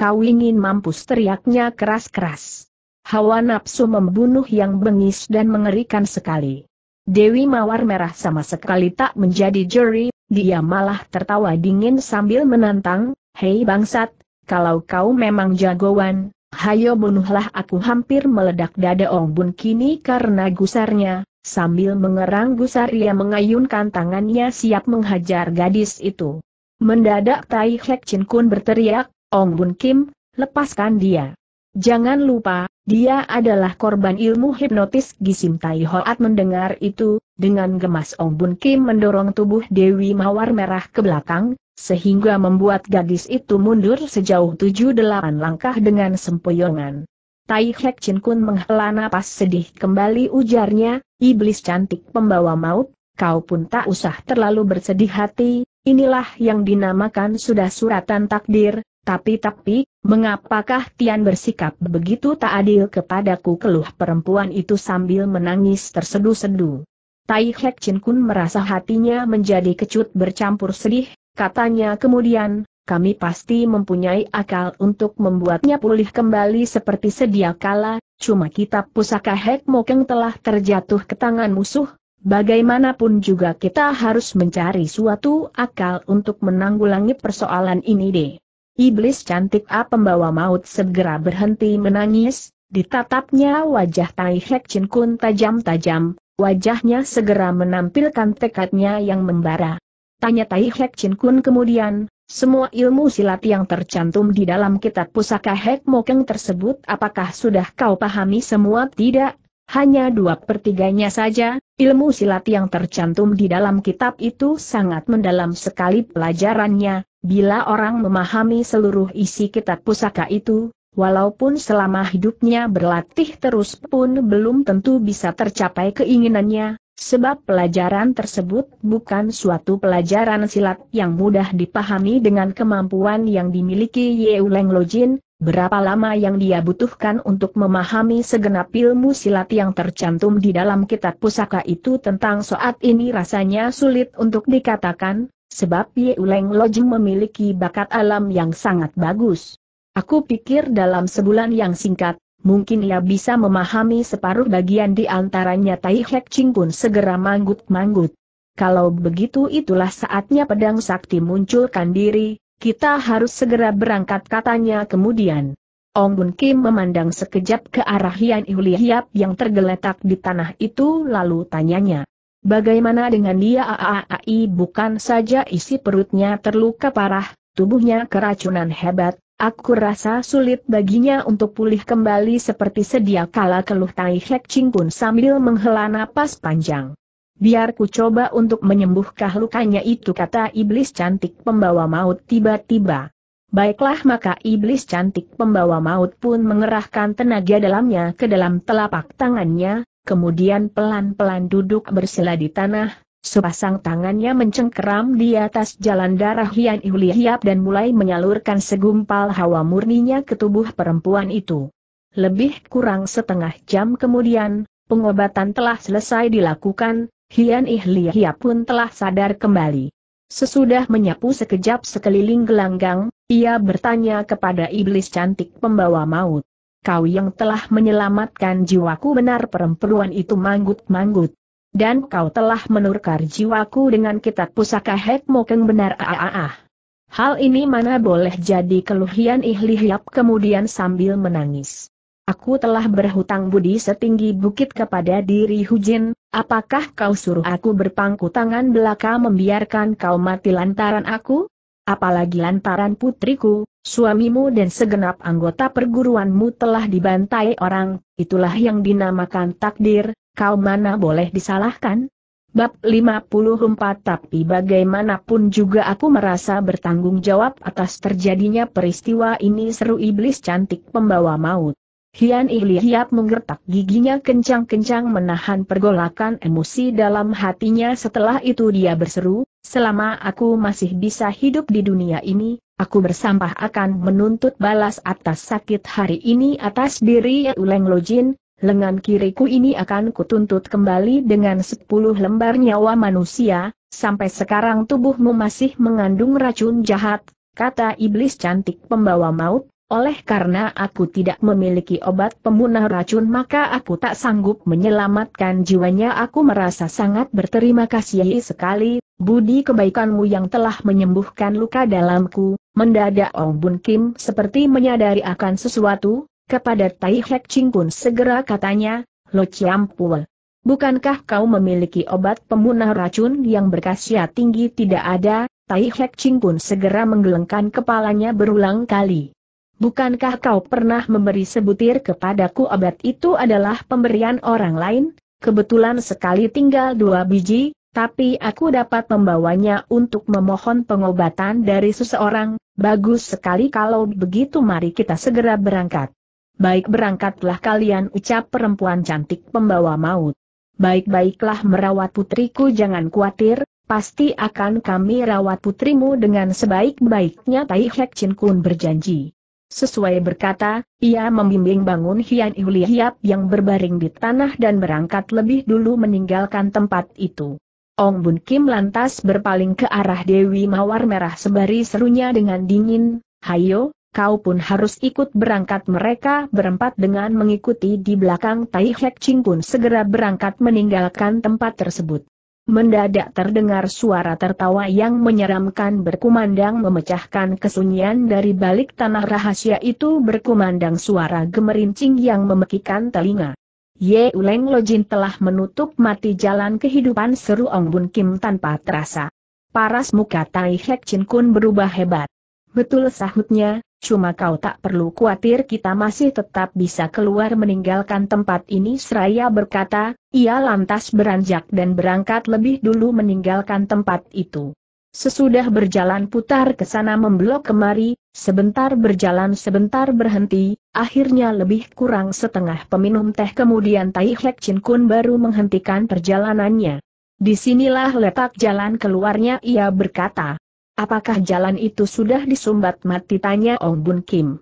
Kau ingin mampus teriaknya keras-keras. Hawa nafsu membunuh yang bengis dan mengerikan sekali. Dewi Mawar Merah sama sekali tak menjadi juri, dia malah tertawa dingin sambil menantang, Hei bangsat, kalau kau memang jagoan, hayo bunuhlah aku hampir meledak dada Ong Bun kini karena gusarnya, Sambil mengerang gusar ia mengayunkan tangannya siap menghajar gadis itu. Mendadak Tai Hek Chin Kun berteriak, Ong Bun Kim, lepaskan dia. Jangan lupa, dia adalah korban ilmu hipnotis Gisim Tai Hoat mendengar itu, dengan gemas Ong Bun Kim mendorong tubuh Dewi Mawar Merah ke belakang, sehingga membuat gadis itu mundur sejauh 7-8 langkah dengan sempoyongan. Tai Hek Chin Kun menghela napas sedih kembali ujarnya, iblis cantik pembawa maut, kau pun tak usah terlalu bersedih hati, inilah yang dinamakan sudah suratan takdir, tapi-tapi, mengapakah Tian bersikap begitu tak adil kepadaku keluh perempuan itu sambil menangis terseduh sedu. Tai Hek Chin Kun merasa hatinya menjadi kecut bercampur sedih, katanya kemudian, kami pasti mempunyai akal untuk membuatnya pulih kembali seperti sedia kala, cuma kitab pusaka Hek Mokeng telah terjatuh ke tangan musuh, bagaimanapun juga kita harus mencari suatu akal untuk menanggulangi persoalan ini deh. Iblis cantik A ah, pembawa maut segera berhenti menangis, ditatapnya wajah Tai Hek Chin Kun tajam-tajam, wajahnya segera menampilkan tekadnya yang membara. Tanya Tai Hek Chin Kun kemudian, semua ilmu silat yang tercantum di dalam kitab pusaka Hek Mokeng tersebut apakah sudah kau pahami semua tidak? Hanya dua pertiganya saja, ilmu silat yang tercantum di dalam kitab itu sangat mendalam sekali pelajarannya, bila orang memahami seluruh isi kitab pusaka itu, walaupun selama hidupnya berlatih terus pun belum tentu bisa tercapai keinginannya, Sebab pelajaran tersebut bukan suatu pelajaran silat yang mudah dipahami dengan kemampuan yang dimiliki Yeu Leng Lojin, berapa lama yang dia butuhkan untuk memahami segenap ilmu silat yang tercantum di dalam kitab pusaka itu tentang saat ini rasanya sulit untuk dikatakan, sebab Yeu Leng Lojin memiliki bakat alam yang sangat bagus. Aku pikir dalam sebulan yang singkat, mungkin ia bisa memahami separuh bagian di antaranya Tai Hek Ching pun segera manggut-manggut. Kalau begitu itulah saatnya pedang sakti munculkan diri, kita harus segera berangkat katanya kemudian. Ong Bun Kim memandang sekejap ke arah Hian Ihuli Hiap yang tergeletak di tanah itu lalu tanyanya. Bagaimana dengan dia Aaai, bukan saja isi perutnya terluka parah, tubuhnya keracunan hebat, Aku rasa sulit baginya untuk pulih kembali seperti sedia kala keluh Tai Hek Ching pun sambil menghela napas panjang. Biar ku coba untuk menyembuhkah lukanya itu kata iblis cantik pembawa maut tiba-tiba. Baiklah maka iblis cantik pembawa maut pun mengerahkan tenaga dalamnya ke dalam telapak tangannya, kemudian pelan-pelan duduk bersila di tanah, Sepasang tangannya mencengkeram di atas jalan darah Hian Iulihiap dan mulai menyalurkan segumpal hawa murninya ke tubuh perempuan itu. Lebih kurang setengah jam kemudian, pengobatan telah selesai dilakukan, Hian Iulihiap pun telah sadar kembali. Sesudah menyapu sekejap sekeliling gelanggang, ia bertanya kepada iblis cantik pembawa maut. Kau yang telah menyelamatkan jiwaku benar perempuan itu manggut-manggut dan kau telah menurkar jiwaku dengan kitab pusaka Hekmokeng benar aaah. Ah, ah. Hal ini mana boleh jadi keluhian Ihlihyap kemudian sambil menangis. Aku telah berhutang budi setinggi bukit kepada diri Hujin, apakah kau suruh aku berpangku tangan belaka membiarkan kau mati lantaran aku? Apalagi lantaran putriku, suamimu dan segenap anggota perguruanmu telah dibantai orang, itulah yang dinamakan takdir, kau mana boleh disalahkan? Bab 54 Tapi bagaimanapun juga aku merasa bertanggung jawab atas terjadinya peristiwa ini seru iblis cantik pembawa maut. Hian Ilihiap menggertak giginya kencang-kencang menahan pergolakan emosi dalam hatinya setelah itu dia berseru, selama aku masih bisa hidup di dunia ini, aku bersampah akan menuntut balas atas sakit hari ini atas diri ya Uleng Lojin, lengan kiriku ini akan kutuntut kembali dengan sepuluh lembar nyawa manusia, sampai sekarang tubuhmu masih mengandung racun jahat, kata iblis cantik pembawa maut, oleh karena aku tidak memiliki obat pembunuh racun maka aku tak sanggup menyelamatkan jiwanya aku merasa sangat berterima kasih sekali, budi kebaikanmu yang telah menyembuhkan luka dalamku, mendadak Ong Bun Kim seperti menyadari akan sesuatu, kepada Tai Hek Ching pun segera katanya, Lo Chiam Pue. Bukankah kau memiliki obat pemunah racun yang berkhasiat tinggi tidak ada? Tai Hek Ching pun segera menggelengkan kepalanya berulang kali. Bukankah kau pernah memberi sebutir kepadaku obat itu adalah pemberian orang lain? Kebetulan sekali tinggal dua biji, tapi aku dapat membawanya untuk memohon pengobatan dari seseorang, bagus sekali kalau begitu mari kita segera berangkat. Baik berangkatlah kalian ucap perempuan cantik pembawa maut. Baik-baiklah merawat putriku jangan khawatir, pasti akan kami rawat putrimu dengan sebaik-baiknya Tai Hek Chin Kun berjanji. Sesuai berkata, ia membimbing bangun Hian Iuli yang berbaring di tanah dan berangkat lebih dulu meninggalkan tempat itu. Ong Bun Kim lantas berpaling ke arah Dewi Mawar Merah sebari serunya dengan dingin, Hayo, kau pun harus ikut berangkat mereka berempat dengan mengikuti di belakang Tai Hek Ching pun segera berangkat meninggalkan tempat tersebut. Mendadak terdengar suara tertawa yang menyeramkan berkumandang memecahkan kesunyian dari balik tanah rahasia itu berkumandang suara gemerincing yang memekikan telinga. Ye Uleng Lojin telah menutup mati jalan kehidupan seru Ong Bun Kim tanpa terasa. Paras muka Tai Hek Chin Kun berubah hebat. Betul sahutnya, Cuma kau tak perlu khawatir kita masih tetap bisa keluar meninggalkan tempat ini seraya berkata, ia lantas beranjak dan berangkat lebih dulu meninggalkan tempat itu. Sesudah berjalan putar ke sana memblok kemari, sebentar berjalan sebentar berhenti, akhirnya lebih kurang setengah peminum teh kemudian Tai Hek Chin Kun baru menghentikan perjalanannya. Disinilah letak jalan keluarnya ia berkata. Apakah jalan itu sudah disumbat mati tanya Ong Bun Kim.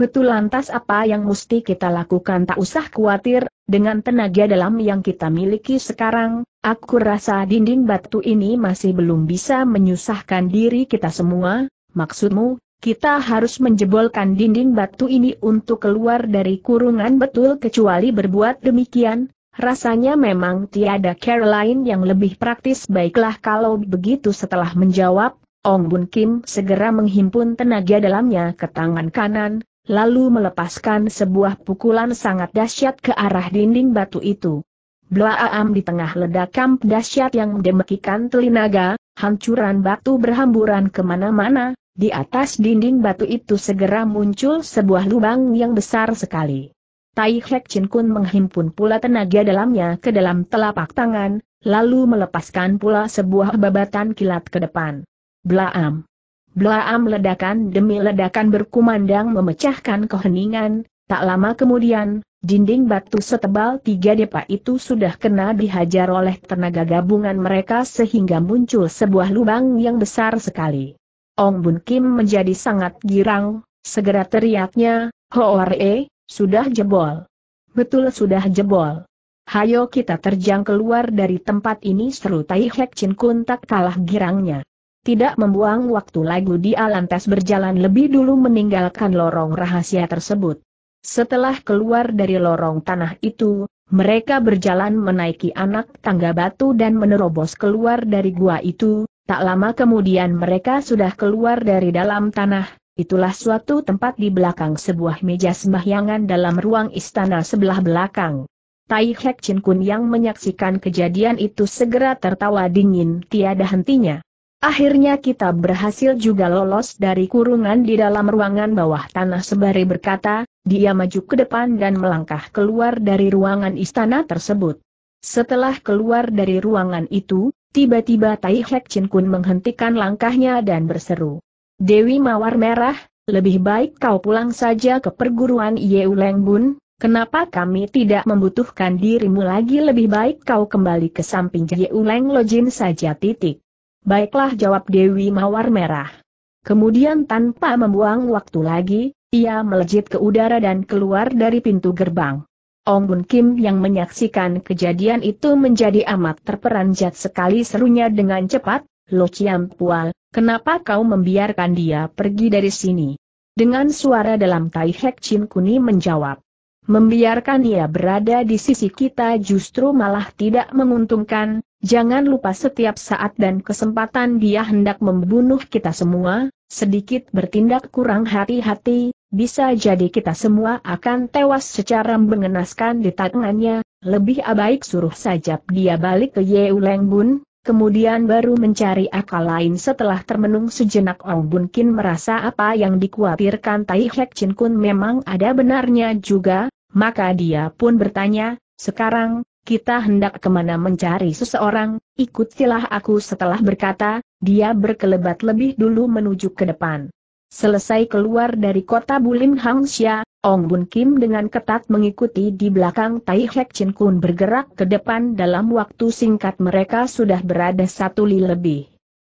Betul lantas apa yang mesti kita lakukan tak usah khawatir, dengan tenaga dalam yang kita miliki sekarang, aku rasa dinding batu ini masih belum bisa menyusahkan diri kita semua, maksudmu, kita harus menjebolkan dinding batu ini untuk keluar dari kurungan betul kecuali berbuat demikian, Rasanya memang tiada Caroline yang lebih praktis baiklah kalau begitu setelah menjawab, Ong Bun Kim segera menghimpun tenaga dalamnya ke tangan kanan, lalu melepaskan sebuah pukulan sangat dahsyat ke arah dinding batu itu. Blaam di tengah ledakan dahsyat yang demikian telinaga, hancuran batu berhamburan kemana-mana, di atas dinding batu itu segera muncul sebuah lubang yang besar sekali. Tai Hek Chin Kun menghimpun pula tenaga dalamnya ke dalam telapak tangan, lalu melepaskan pula sebuah babatan kilat ke depan. Blaam. Blaam ledakan demi ledakan berkumandang memecahkan keheningan, tak lama kemudian, dinding batu setebal tiga depa itu sudah kena dihajar oleh tenaga gabungan mereka sehingga muncul sebuah lubang yang besar sekali. Ong Bun Kim menjadi sangat girang, segera teriaknya, Hoare, sudah jebol. Betul sudah jebol. Hayo kita terjang keluar dari tempat ini seru Tai Hek Chin Kun tak kalah girangnya. Tidak membuang waktu lagi dia lantas berjalan lebih dulu meninggalkan lorong rahasia tersebut. Setelah keluar dari lorong tanah itu, mereka berjalan menaiki anak tangga batu dan menerobos keluar dari gua itu, tak lama kemudian mereka sudah keluar dari dalam tanah, itulah suatu tempat di belakang sebuah meja sembahyangan dalam ruang istana sebelah belakang. Tai Hek Chin Kun yang menyaksikan kejadian itu segera tertawa dingin tiada hentinya. Akhirnya kita berhasil juga lolos dari kurungan di dalam ruangan bawah tanah sebari berkata, dia maju ke depan dan melangkah keluar dari ruangan istana tersebut. Setelah keluar dari ruangan itu, tiba-tiba Tai Hek Chin Kun menghentikan langkahnya dan berseru. Dewi Mawar Merah, lebih baik kau pulang saja ke perguruan Yeu Leng Bun, Kenapa kami tidak membutuhkan dirimu lagi lebih baik kau kembali ke samping Yeu Leng Jin saja titik. Baiklah jawab Dewi Mawar Merah. Kemudian tanpa membuang waktu lagi, ia melejit ke udara dan keluar dari pintu gerbang. Ong Bun Kim yang menyaksikan kejadian itu menjadi amat terperanjat sekali serunya dengan cepat, Lo Chiam Pual, kenapa kau membiarkan dia pergi dari sini? Dengan suara dalam Tai Hek Chin Kuni menjawab. Membiarkan ia berada di sisi kita justru malah tidak menguntungkan, jangan lupa setiap saat dan kesempatan dia hendak membunuh kita semua, sedikit bertindak kurang hati-hati, bisa jadi kita semua akan tewas secara mengenaskan di tangannya, lebih abaik suruh saja dia balik ke Yeuleng Bun, kemudian baru mencari akal lain setelah termenung sejenak Ong Bun Kin merasa apa yang dikhawatirkan Tai Hek Chin Kun memang ada benarnya juga, maka dia pun bertanya, sekarang, kita hendak kemana mencari seseorang, ikutilah aku setelah berkata, dia berkelebat lebih dulu menuju ke depan. Selesai keluar dari kota Bulim Hangsia, Ong Bun Kim dengan ketat mengikuti di belakang Tai Hek Chin Kun bergerak ke depan dalam waktu singkat mereka sudah berada satu li lebih.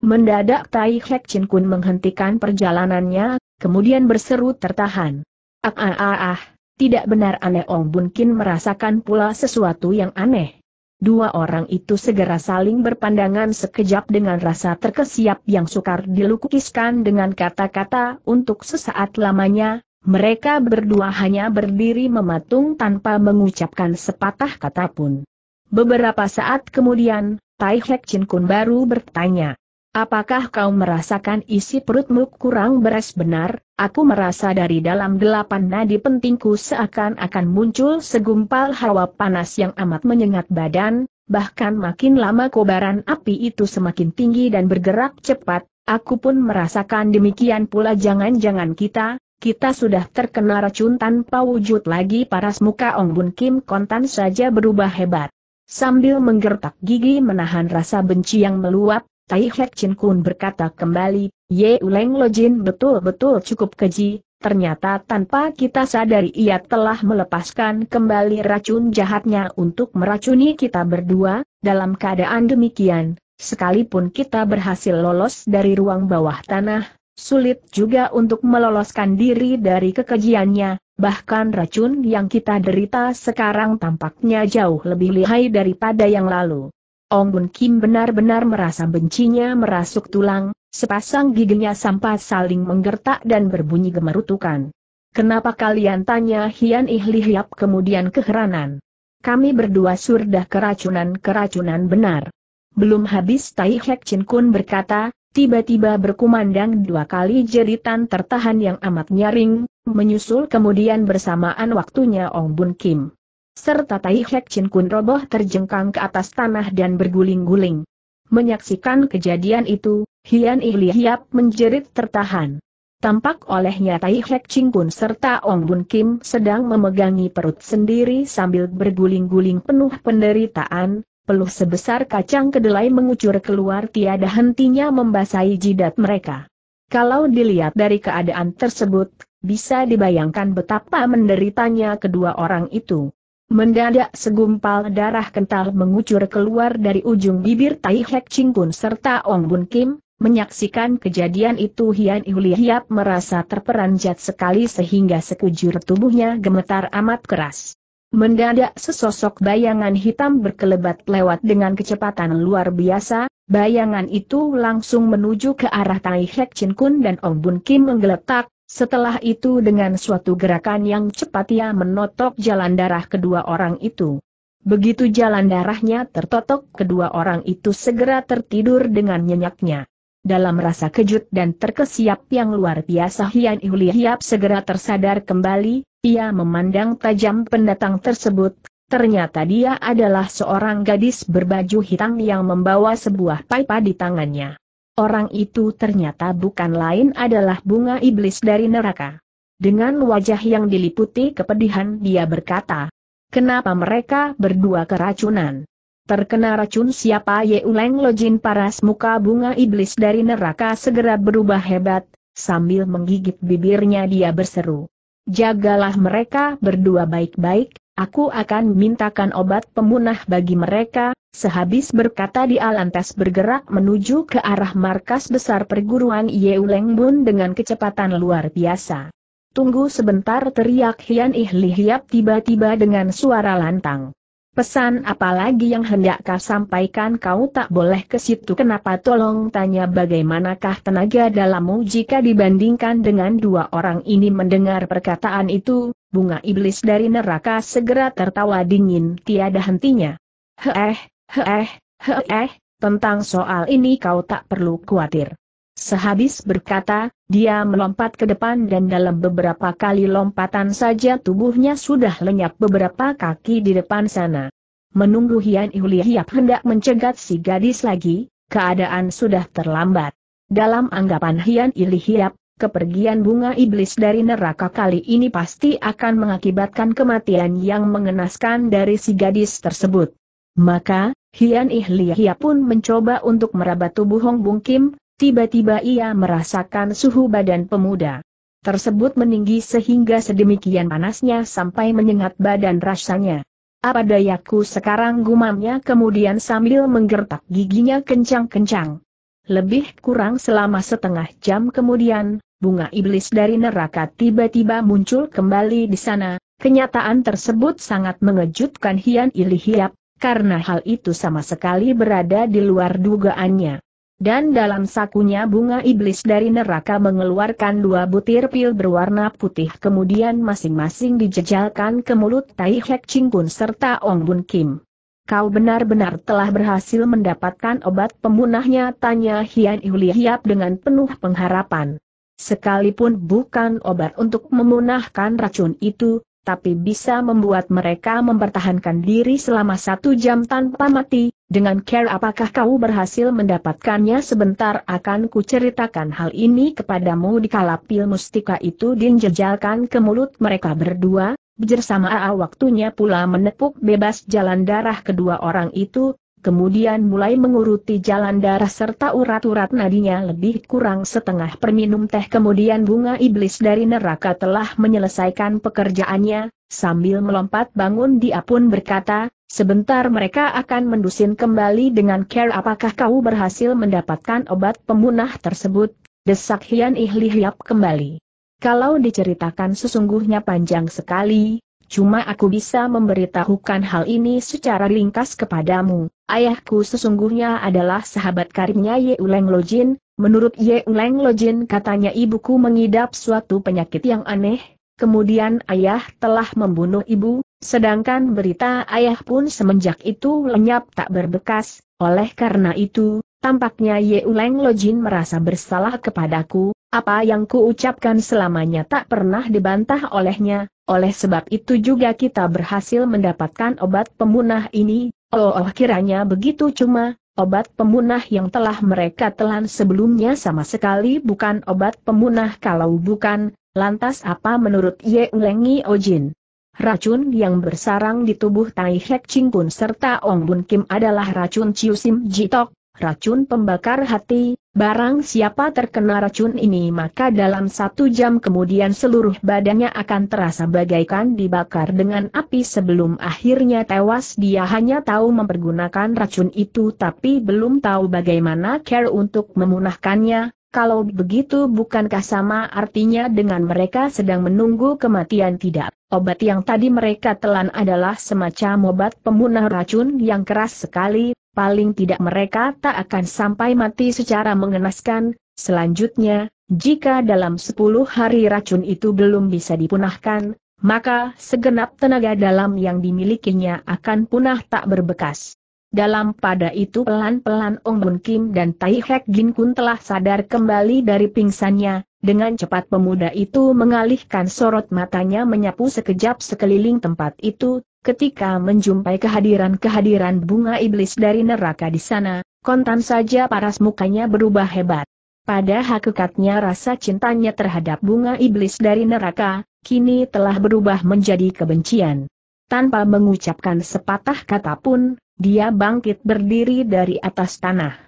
Mendadak Tai Hek Chin Kun menghentikan perjalanannya, kemudian berseru tertahan. Ah ah ah ah, ah. Tidak benar aneh Ong Bun merasakan pula sesuatu yang aneh. Dua orang itu segera saling berpandangan sekejap dengan rasa terkesiap yang sukar dilukiskan dengan kata-kata untuk sesaat lamanya, mereka berdua hanya berdiri mematung tanpa mengucapkan sepatah kata pun. Beberapa saat kemudian, Tai Hek Chin Kun baru bertanya, Apakah kau merasakan isi perutmu kurang beres benar? Aku merasa dari dalam delapan nadi pentingku seakan-akan muncul segumpal hawa panas yang amat menyengat badan, bahkan makin lama kobaran api itu semakin tinggi dan bergerak cepat, aku pun merasakan demikian pula jangan-jangan kita, kita sudah terkena racun tanpa wujud lagi paras muka Ong Bun Kim kontan saja berubah hebat. Sambil menggertak gigi menahan rasa benci yang meluap, Tai Hek Chin Kun berkata kembali, Ye Uleng Jin betul-betul cukup keji, ternyata tanpa kita sadari ia telah melepaskan kembali racun jahatnya untuk meracuni kita berdua, dalam keadaan demikian, sekalipun kita berhasil lolos dari ruang bawah tanah, sulit juga untuk meloloskan diri dari kekejiannya, bahkan racun yang kita derita sekarang tampaknya jauh lebih lihai daripada yang lalu. Ong Bun Kim benar-benar merasa bencinya merasuk tulang, sepasang giginya sampah saling menggertak dan berbunyi gemerutukan. Kenapa kalian tanya Hian Ihlihiap kemudian keheranan? Kami berdua surdah keracunan-keracunan benar. Belum habis Tai Hek Chin Kun berkata, tiba-tiba berkumandang dua kali jeritan tertahan yang amat nyaring, menyusul kemudian bersamaan waktunya Ong Bun Kim serta Tai Hek Chin Kun roboh terjengkang ke atas tanah dan berguling-guling. Menyaksikan kejadian itu, Hian Ili Hiap menjerit tertahan. Tampak olehnya Tai Hek Chin Kun serta Ong Bun Kim sedang memegangi perut sendiri sambil berguling-guling penuh penderitaan, peluh sebesar kacang kedelai mengucur keluar tiada hentinya membasahi jidat mereka. Kalau dilihat dari keadaan tersebut, bisa dibayangkan betapa menderitanya kedua orang itu. Mendadak segumpal darah kental mengucur keluar dari ujung bibir Tai Hek Ching Kun serta Ong Bun Kim, Menyaksikan kejadian itu Hian Yuli Hiap merasa terperanjat sekali sehingga sekujur tubuhnya gemetar amat keras. Mendadak sesosok bayangan hitam berkelebat lewat dengan kecepatan luar biasa, bayangan itu langsung menuju ke arah Tai Hek Ching Kun dan Ong Bun Kim menggeletak, setelah itu dengan suatu gerakan yang cepat ia menotok jalan darah kedua orang itu. Begitu jalan darahnya tertotok, kedua orang itu segera tertidur dengan nyenyaknya. Dalam rasa kejut dan terkesiap yang luar biasa Hian hyap segera tersadar kembali, ia memandang tajam pendatang tersebut, ternyata dia adalah seorang gadis berbaju hitam yang membawa sebuah pipa di tangannya. Orang itu ternyata bukan lain adalah bunga iblis dari neraka. Dengan wajah yang diliputi kepedihan dia berkata, Kenapa mereka berdua keracunan? Terkena racun siapa Yeuleng Lojin paras muka bunga iblis dari neraka segera berubah hebat, sambil menggigit bibirnya dia berseru. Jagalah mereka berdua baik-baik, Aku akan mintakan obat pemunah bagi mereka, sehabis berkata di lantas bergerak menuju ke arah markas besar perguruan Yeulengbun dengan kecepatan luar biasa. Tunggu sebentar teriak Hian Ihli Hiap tiba-tiba dengan suara lantang. Pesan apalagi yang hendak kau sampaikan kau tak boleh ke situ kenapa tolong tanya bagaimanakah tenaga dalammu jika dibandingkan dengan dua orang ini mendengar perkataan itu, bunga iblis dari neraka segera tertawa dingin tiada hentinya. Heeh, heeh, heeh, tentang soal ini kau tak perlu khawatir. Sehabis berkata, dia melompat ke depan dan dalam beberapa kali lompatan saja tubuhnya sudah lenyap beberapa kaki di depan sana. Menunggu Hian Iulihiap hendak mencegat si gadis lagi, keadaan sudah terlambat. Dalam anggapan Hian Ilihiap, Kepergian bunga iblis dari neraka kali ini pasti akan mengakibatkan kematian yang mengenaskan dari si gadis tersebut. Maka, Hian Ihlihia pun mencoba untuk meraba tubuh Hong Bung Kim, tiba-tiba ia merasakan suhu badan pemuda tersebut meninggi sehingga sedemikian panasnya sampai menyengat badan rasanya. Apa dayaku sekarang gumamnya kemudian sambil menggertak giginya kencang-kencang. Lebih kurang selama setengah jam kemudian, bunga iblis dari neraka tiba-tiba muncul kembali di sana, kenyataan tersebut sangat mengejutkan Hian Ilihiap, karena hal itu sama sekali berada di luar dugaannya. Dan dalam sakunya bunga iblis dari neraka mengeluarkan dua butir pil berwarna putih kemudian masing-masing dijejalkan ke mulut Tai Hek Chingkun serta Ong Bun Kim. Kau benar-benar telah berhasil mendapatkan obat pemunahnya tanya Hian Ilihiap dengan penuh pengharapan. Sekalipun bukan obat untuk memunahkan racun itu, tapi bisa membuat mereka mempertahankan diri selama satu jam tanpa mati, dengan care apakah kau berhasil mendapatkannya sebentar akan kuceritakan hal ini kepadamu dikala pil mustika itu dinjejalkan ke mulut mereka berdua, bersama AA ah, waktunya pula menepuk bebas jalan darah kedua orang itu, kemudian mulai menguruti jalan darah serta urat-urat nadinya lebih kurang setengah perminum teh kemudian bunga iblis dari neraka telah menyelesaikan pekerjaannya, sambil melompat bangun dia pun berkata, sebentar mereka akan mendusin kembali dengan care apakah kau berhasil mendapatkan obat pemunah tersebut, desak Hian Ihli Hiap kembali. Kalau diceritakan sesungguhnya panjang sekali, cuma aku bisa memberitahukan hal ini secara ringkas kepadamu. Ayahku sesungguhnya adalah sahabat karibnya Ye Uleng Lojin, menurut Ye Uleng Lojin katanya ibuku mengidap suatu penyakit yang aneh, kemudian ayah telah membunuh ibu, sedangkan berita ayah pun semenjak itu lenyap tak berbekas, oleh karena itu, tampaknya Ye Uleng Lojin merasa bersalah kepadaku, apa yang kuucapkan selamanya tak pernah dibantah olehnya, oleh sebab itu juga kita berhasil mendapatkan obat pemunah ini, oh, oh kiranya begitu cuma, obat pemunah yang telah mereka telan sebelumnya sama sekali bukan obat pemunah kalau bukan, lantas apa menurut Ye Ulengi Ojin? Racun yang bersarang di tubuh Tai Hek Ching Kun serta Ong Bun Kim adalah racun Chiu Ciusim Jitok, racun pembakar hati, barang siapa terkena racun ini maka dalam satu jam kemudian seluruh badannya akan terasa bagaikan dibakar dengan api sebelum akhirnya tewas dia hanya tahu mempergunakan racun itu tapi belum tahu bagaimana care untuk memunahkannya, kalau begitu bukankah sama artinya dengan mereka sedang menunggu kematian tidak? Obat yang tadi mereka telan adalah semacam obat pemunah racun yang keras sekali, paling tidak mereka tak akan sampai mati secara mengenaskan. Selanjutnya, jika dalam sepuluh hari racun itu belum bisa dipunahkan, maka segenap tenaga dalam yang dimilikinya akan punah tak berbekas. Dalam pada itu pelan-pelan Ong Bun Kim dan Tai Hek Jin Kun telah sadar kembali dari pingsannya, dengan cepat pemuda itu mengalihkan sorot matanya menyapu sekejap sekeliling tempat itu, Ketika menjumpai kehadiran-kehadiran bunga iblis dari neraka di sana, kontan saja paras mukanya berubah hebat. Pada hakikatnya rasa cintanya terhadap bunga iblis dari neraka, kini telah berubah menjadi kebencian. Tanpa mengucapkan sepatah kata pun, dia bangkit berdiri dari atas tanah.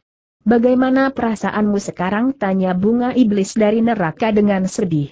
Bagaimana perasaanmu sekarang? Tanya bunga iblis dari neraka dengan sedih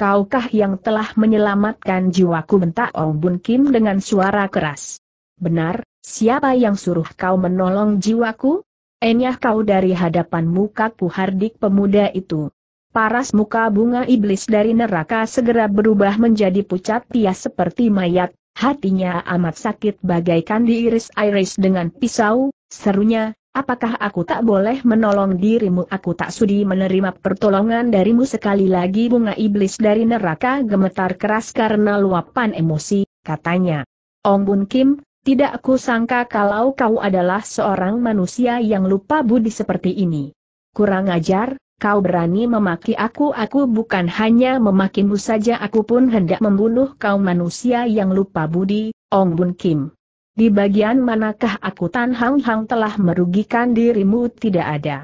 kaukah yang telah menyelamatkan jiwaku bentak Ong Bun Kim dengan suara keras. Benar, siapa yang suruh kau menolong jiwaku? Enyah kau dari hadapan muka puhardik pemuda itu. Paras muka bunga iblis dari neraka segera berubah menjadi pucat pias seperti mayat, hatinya amat sakit bagaikan diiris-iris dengan pisau, serunya, Apakah aku tak boleh menolong dirimu? Aku tak sudi menerima pertolongan darimu sekali lagi bunga iblis dari neraka gemetar keras karena luapan emosi, katanya. Ong Bun Kim, tidak aku sangka kalau kau adalah seorang manusia yang lupa budi seperti ini. Kurang ajar, kau berani memaki aku. Aku bukan hanya memakimu saja, aku pun hendak membunuh kau manusia yang lupa budi, Ong Bun Kim. Di bagian manakah aku Tan Hang Hang telah merugikan dirimu tidak ada.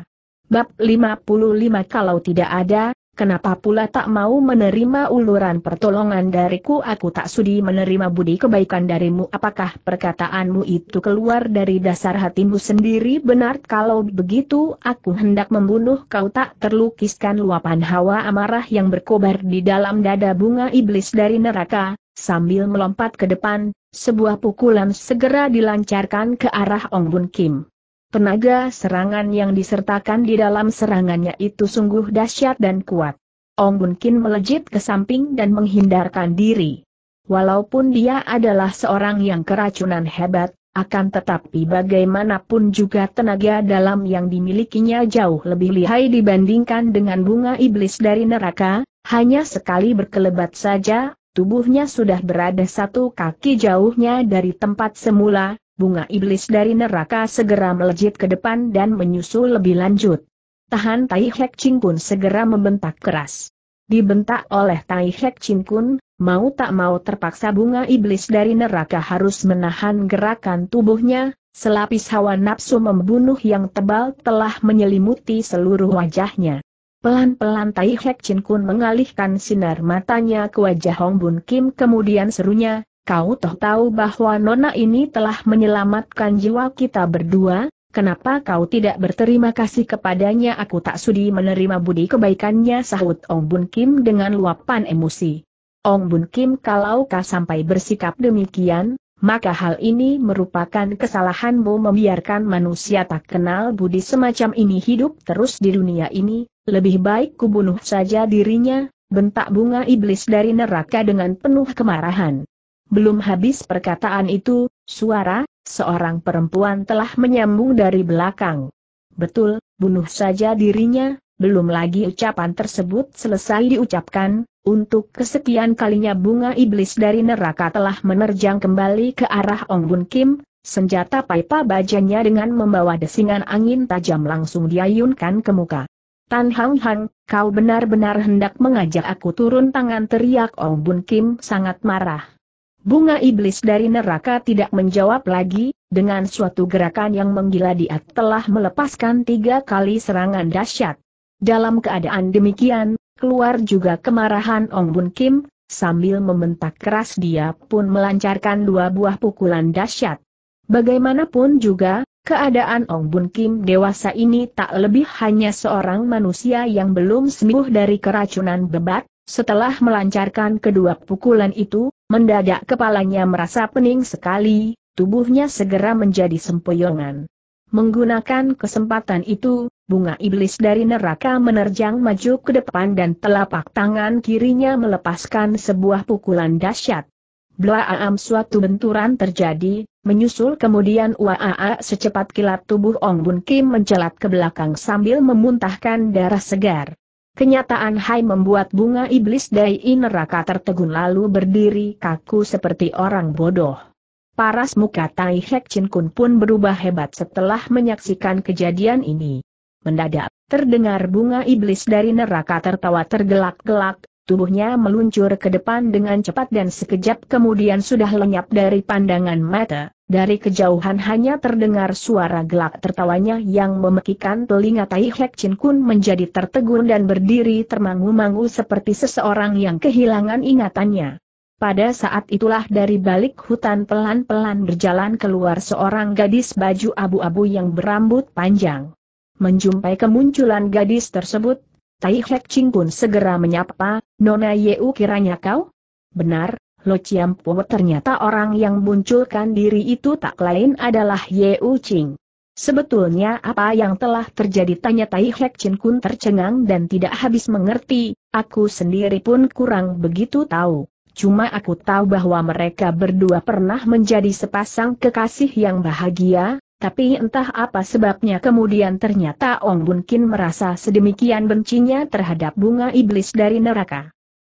Bab 55 kalau tidak ada, kenapa pula tak mau menerima uluran pertolongan dariku aku tak sudi menerima budi kebaikan darimu apakah perkataanmu itu keluar dari dasar hatimu sendiri benar kalau begitu aku hendak membunuh kau tak terlukiskan luapan hawa amarah yang berkobar di dalam dada bunga iblis dari neraka, Sambil melompat ke depan, sebuah pukulan segera dilancarkan ke arah Ong Bun Kim. Tenaga serangan yang disertakan di dalam serangannya itu sungguh dahsyat dan kuat. Ong Bun Kim melejit ke samping dan menghindarkan diri. Walaupun dia adalah seorang yang keracunan hebat, akan tetapi bagaimanapun juga tenaga dalam yang dimilikinya jauh lebih lihai dibandingkan dengan bunga iblis dari neraka, hanya sekali berkelebat saja, Tubuhnya sudah berada satu kaki jauhnya dari tempat semula, bunga iblis dari neraka segera melejit ke depan dan menyusul lebih lanjut. Tahan Tai Hek Ching pun segera membentak keras. Dibentak oleh Tai Hek Ching Kun, mau tak mau terpaksa bunga iblis dari neraka harus menahan gerakan tubuhnya, selapis hawa nafsu membunuh yang tebal telah menyelimuti seluruh wajahnya. Pelan-pelan Tai Hek Chin Kun mengalihkan sinar matanya ke wajah Hong Bun Kim kemudian serunya, kau toh tahu bahwa nona ini telah menyelamatkan jiwa kita berdua, kenapa kau tidak berterima kasih kepadanya aku tak sudi menerima budi kebaikannya sahut Ong Bun Kim dengan luapan emosi. Ong Bun Kim kalau kau sampai bersikap demikian, maka hal ini merupakan kesalahanmu membiarkan manusia tak kenal budi semacam ini hidup terus di dunia ini, lebih baik kubunuh saja dirinya, bentak bunga iblis dari neraka dengan penuh kemarahan. Belum habis perkataan itu, suara, seorang perempuan telah menyambung dari belakang. Betul, bunuh saja dirinya, belum lagi ucapan tersebut selesai diucapkan, untuk kesekian kalinya bunga iblis dari neraka telah menerjang kembali ke arah Ong Bun Kim, senjata pipa bajanya dengan membawa desingan angin tajam langsung diayunkan ke muka. Tan Hang Hang, kau benar-benar hendak mengajak aku turun tangan teriak Ong Bun Kim sangat marah. Bunga iblis dari neraka tidak menjawab lagi, dengan suatu gerakan yang menggila dia telah melepaskan tiga kali serangan dahsyat. Dalam keadaan demikian, keluar juga kemarahan Ong Bun Kim, sambil membentak keras dia pun melancarkan dua buah pukulan dahsyat. Bagaimanapun juga, Keadaan Ong Bun Kim dewasa ini tak lebih hanya seorang manusia yang belum sembuh dari keracunan bebat, setelah melancarkan kedua pukulan itu, mendadak kepalanya merasa pening sekali, tubuhnya segera menjadi sempoyongan. Menggunakan kesempatan itu, bunga iblis dari neraka menerjang maju ke depan dan telapak tangan kirinya melepaskan sebuah pukulan dahsyat. Blaam suatu benturan terjadi, menyusul kemudian Waaa secepat kilat tubuh Ong Bun Kim mencelat ke belakang sambil memuntahkan darah segar. Kenyataan Hai membuat bunga iblis Dai neraka tertegun lalu berdiri kaku seperti orang bodoh. Paras muka Tai Hek Chin Kun pun berubah hebat setelah menyaksikan kejadian ini. Mendadak, terdengar bunga iblis dari neraka tertawa tergelak-gelak, tubuhnya meluncur ke depan dengan cepat dan sekejap kemudian sudah lenyap dari pandangan mata. Dari kejauhan hanya terdengar suara gelak tertawanya yang memekikan telinga Tai Hek Chin Kun menjadi tertegun dan berdiri termangu-mangu seperti seseorang yang kehilangan ingatannya. Pada saat itulah dari balik hutan pelan-pelan berjalan keluar seorang gadis baju abu-abu yang berambut panjang. Menjumpai kemunculan gadis tersebut, Tai Hek Ching pun segera menyapa, Nona Yeu kiranya kau? Benar, Lo Chiam Po ternyata orang yang munculkan diri itu tak lain adalah Yeu Ching. Sebetulnya apa yang telah terjadi tanya Tai Hek Chin Kun tercengang dan tidak habis mengerti, aku sendiri pun kurang begitu tahu. Cuma aku tahu bahwa mereka berdua pernah menjadi sepasang kekasih yang bahagia, tapi entah apa sebabnya kemudian ternyata Ong Bun Kin merasa sedemikian bencinya terhadap bunga iblis dari neraka.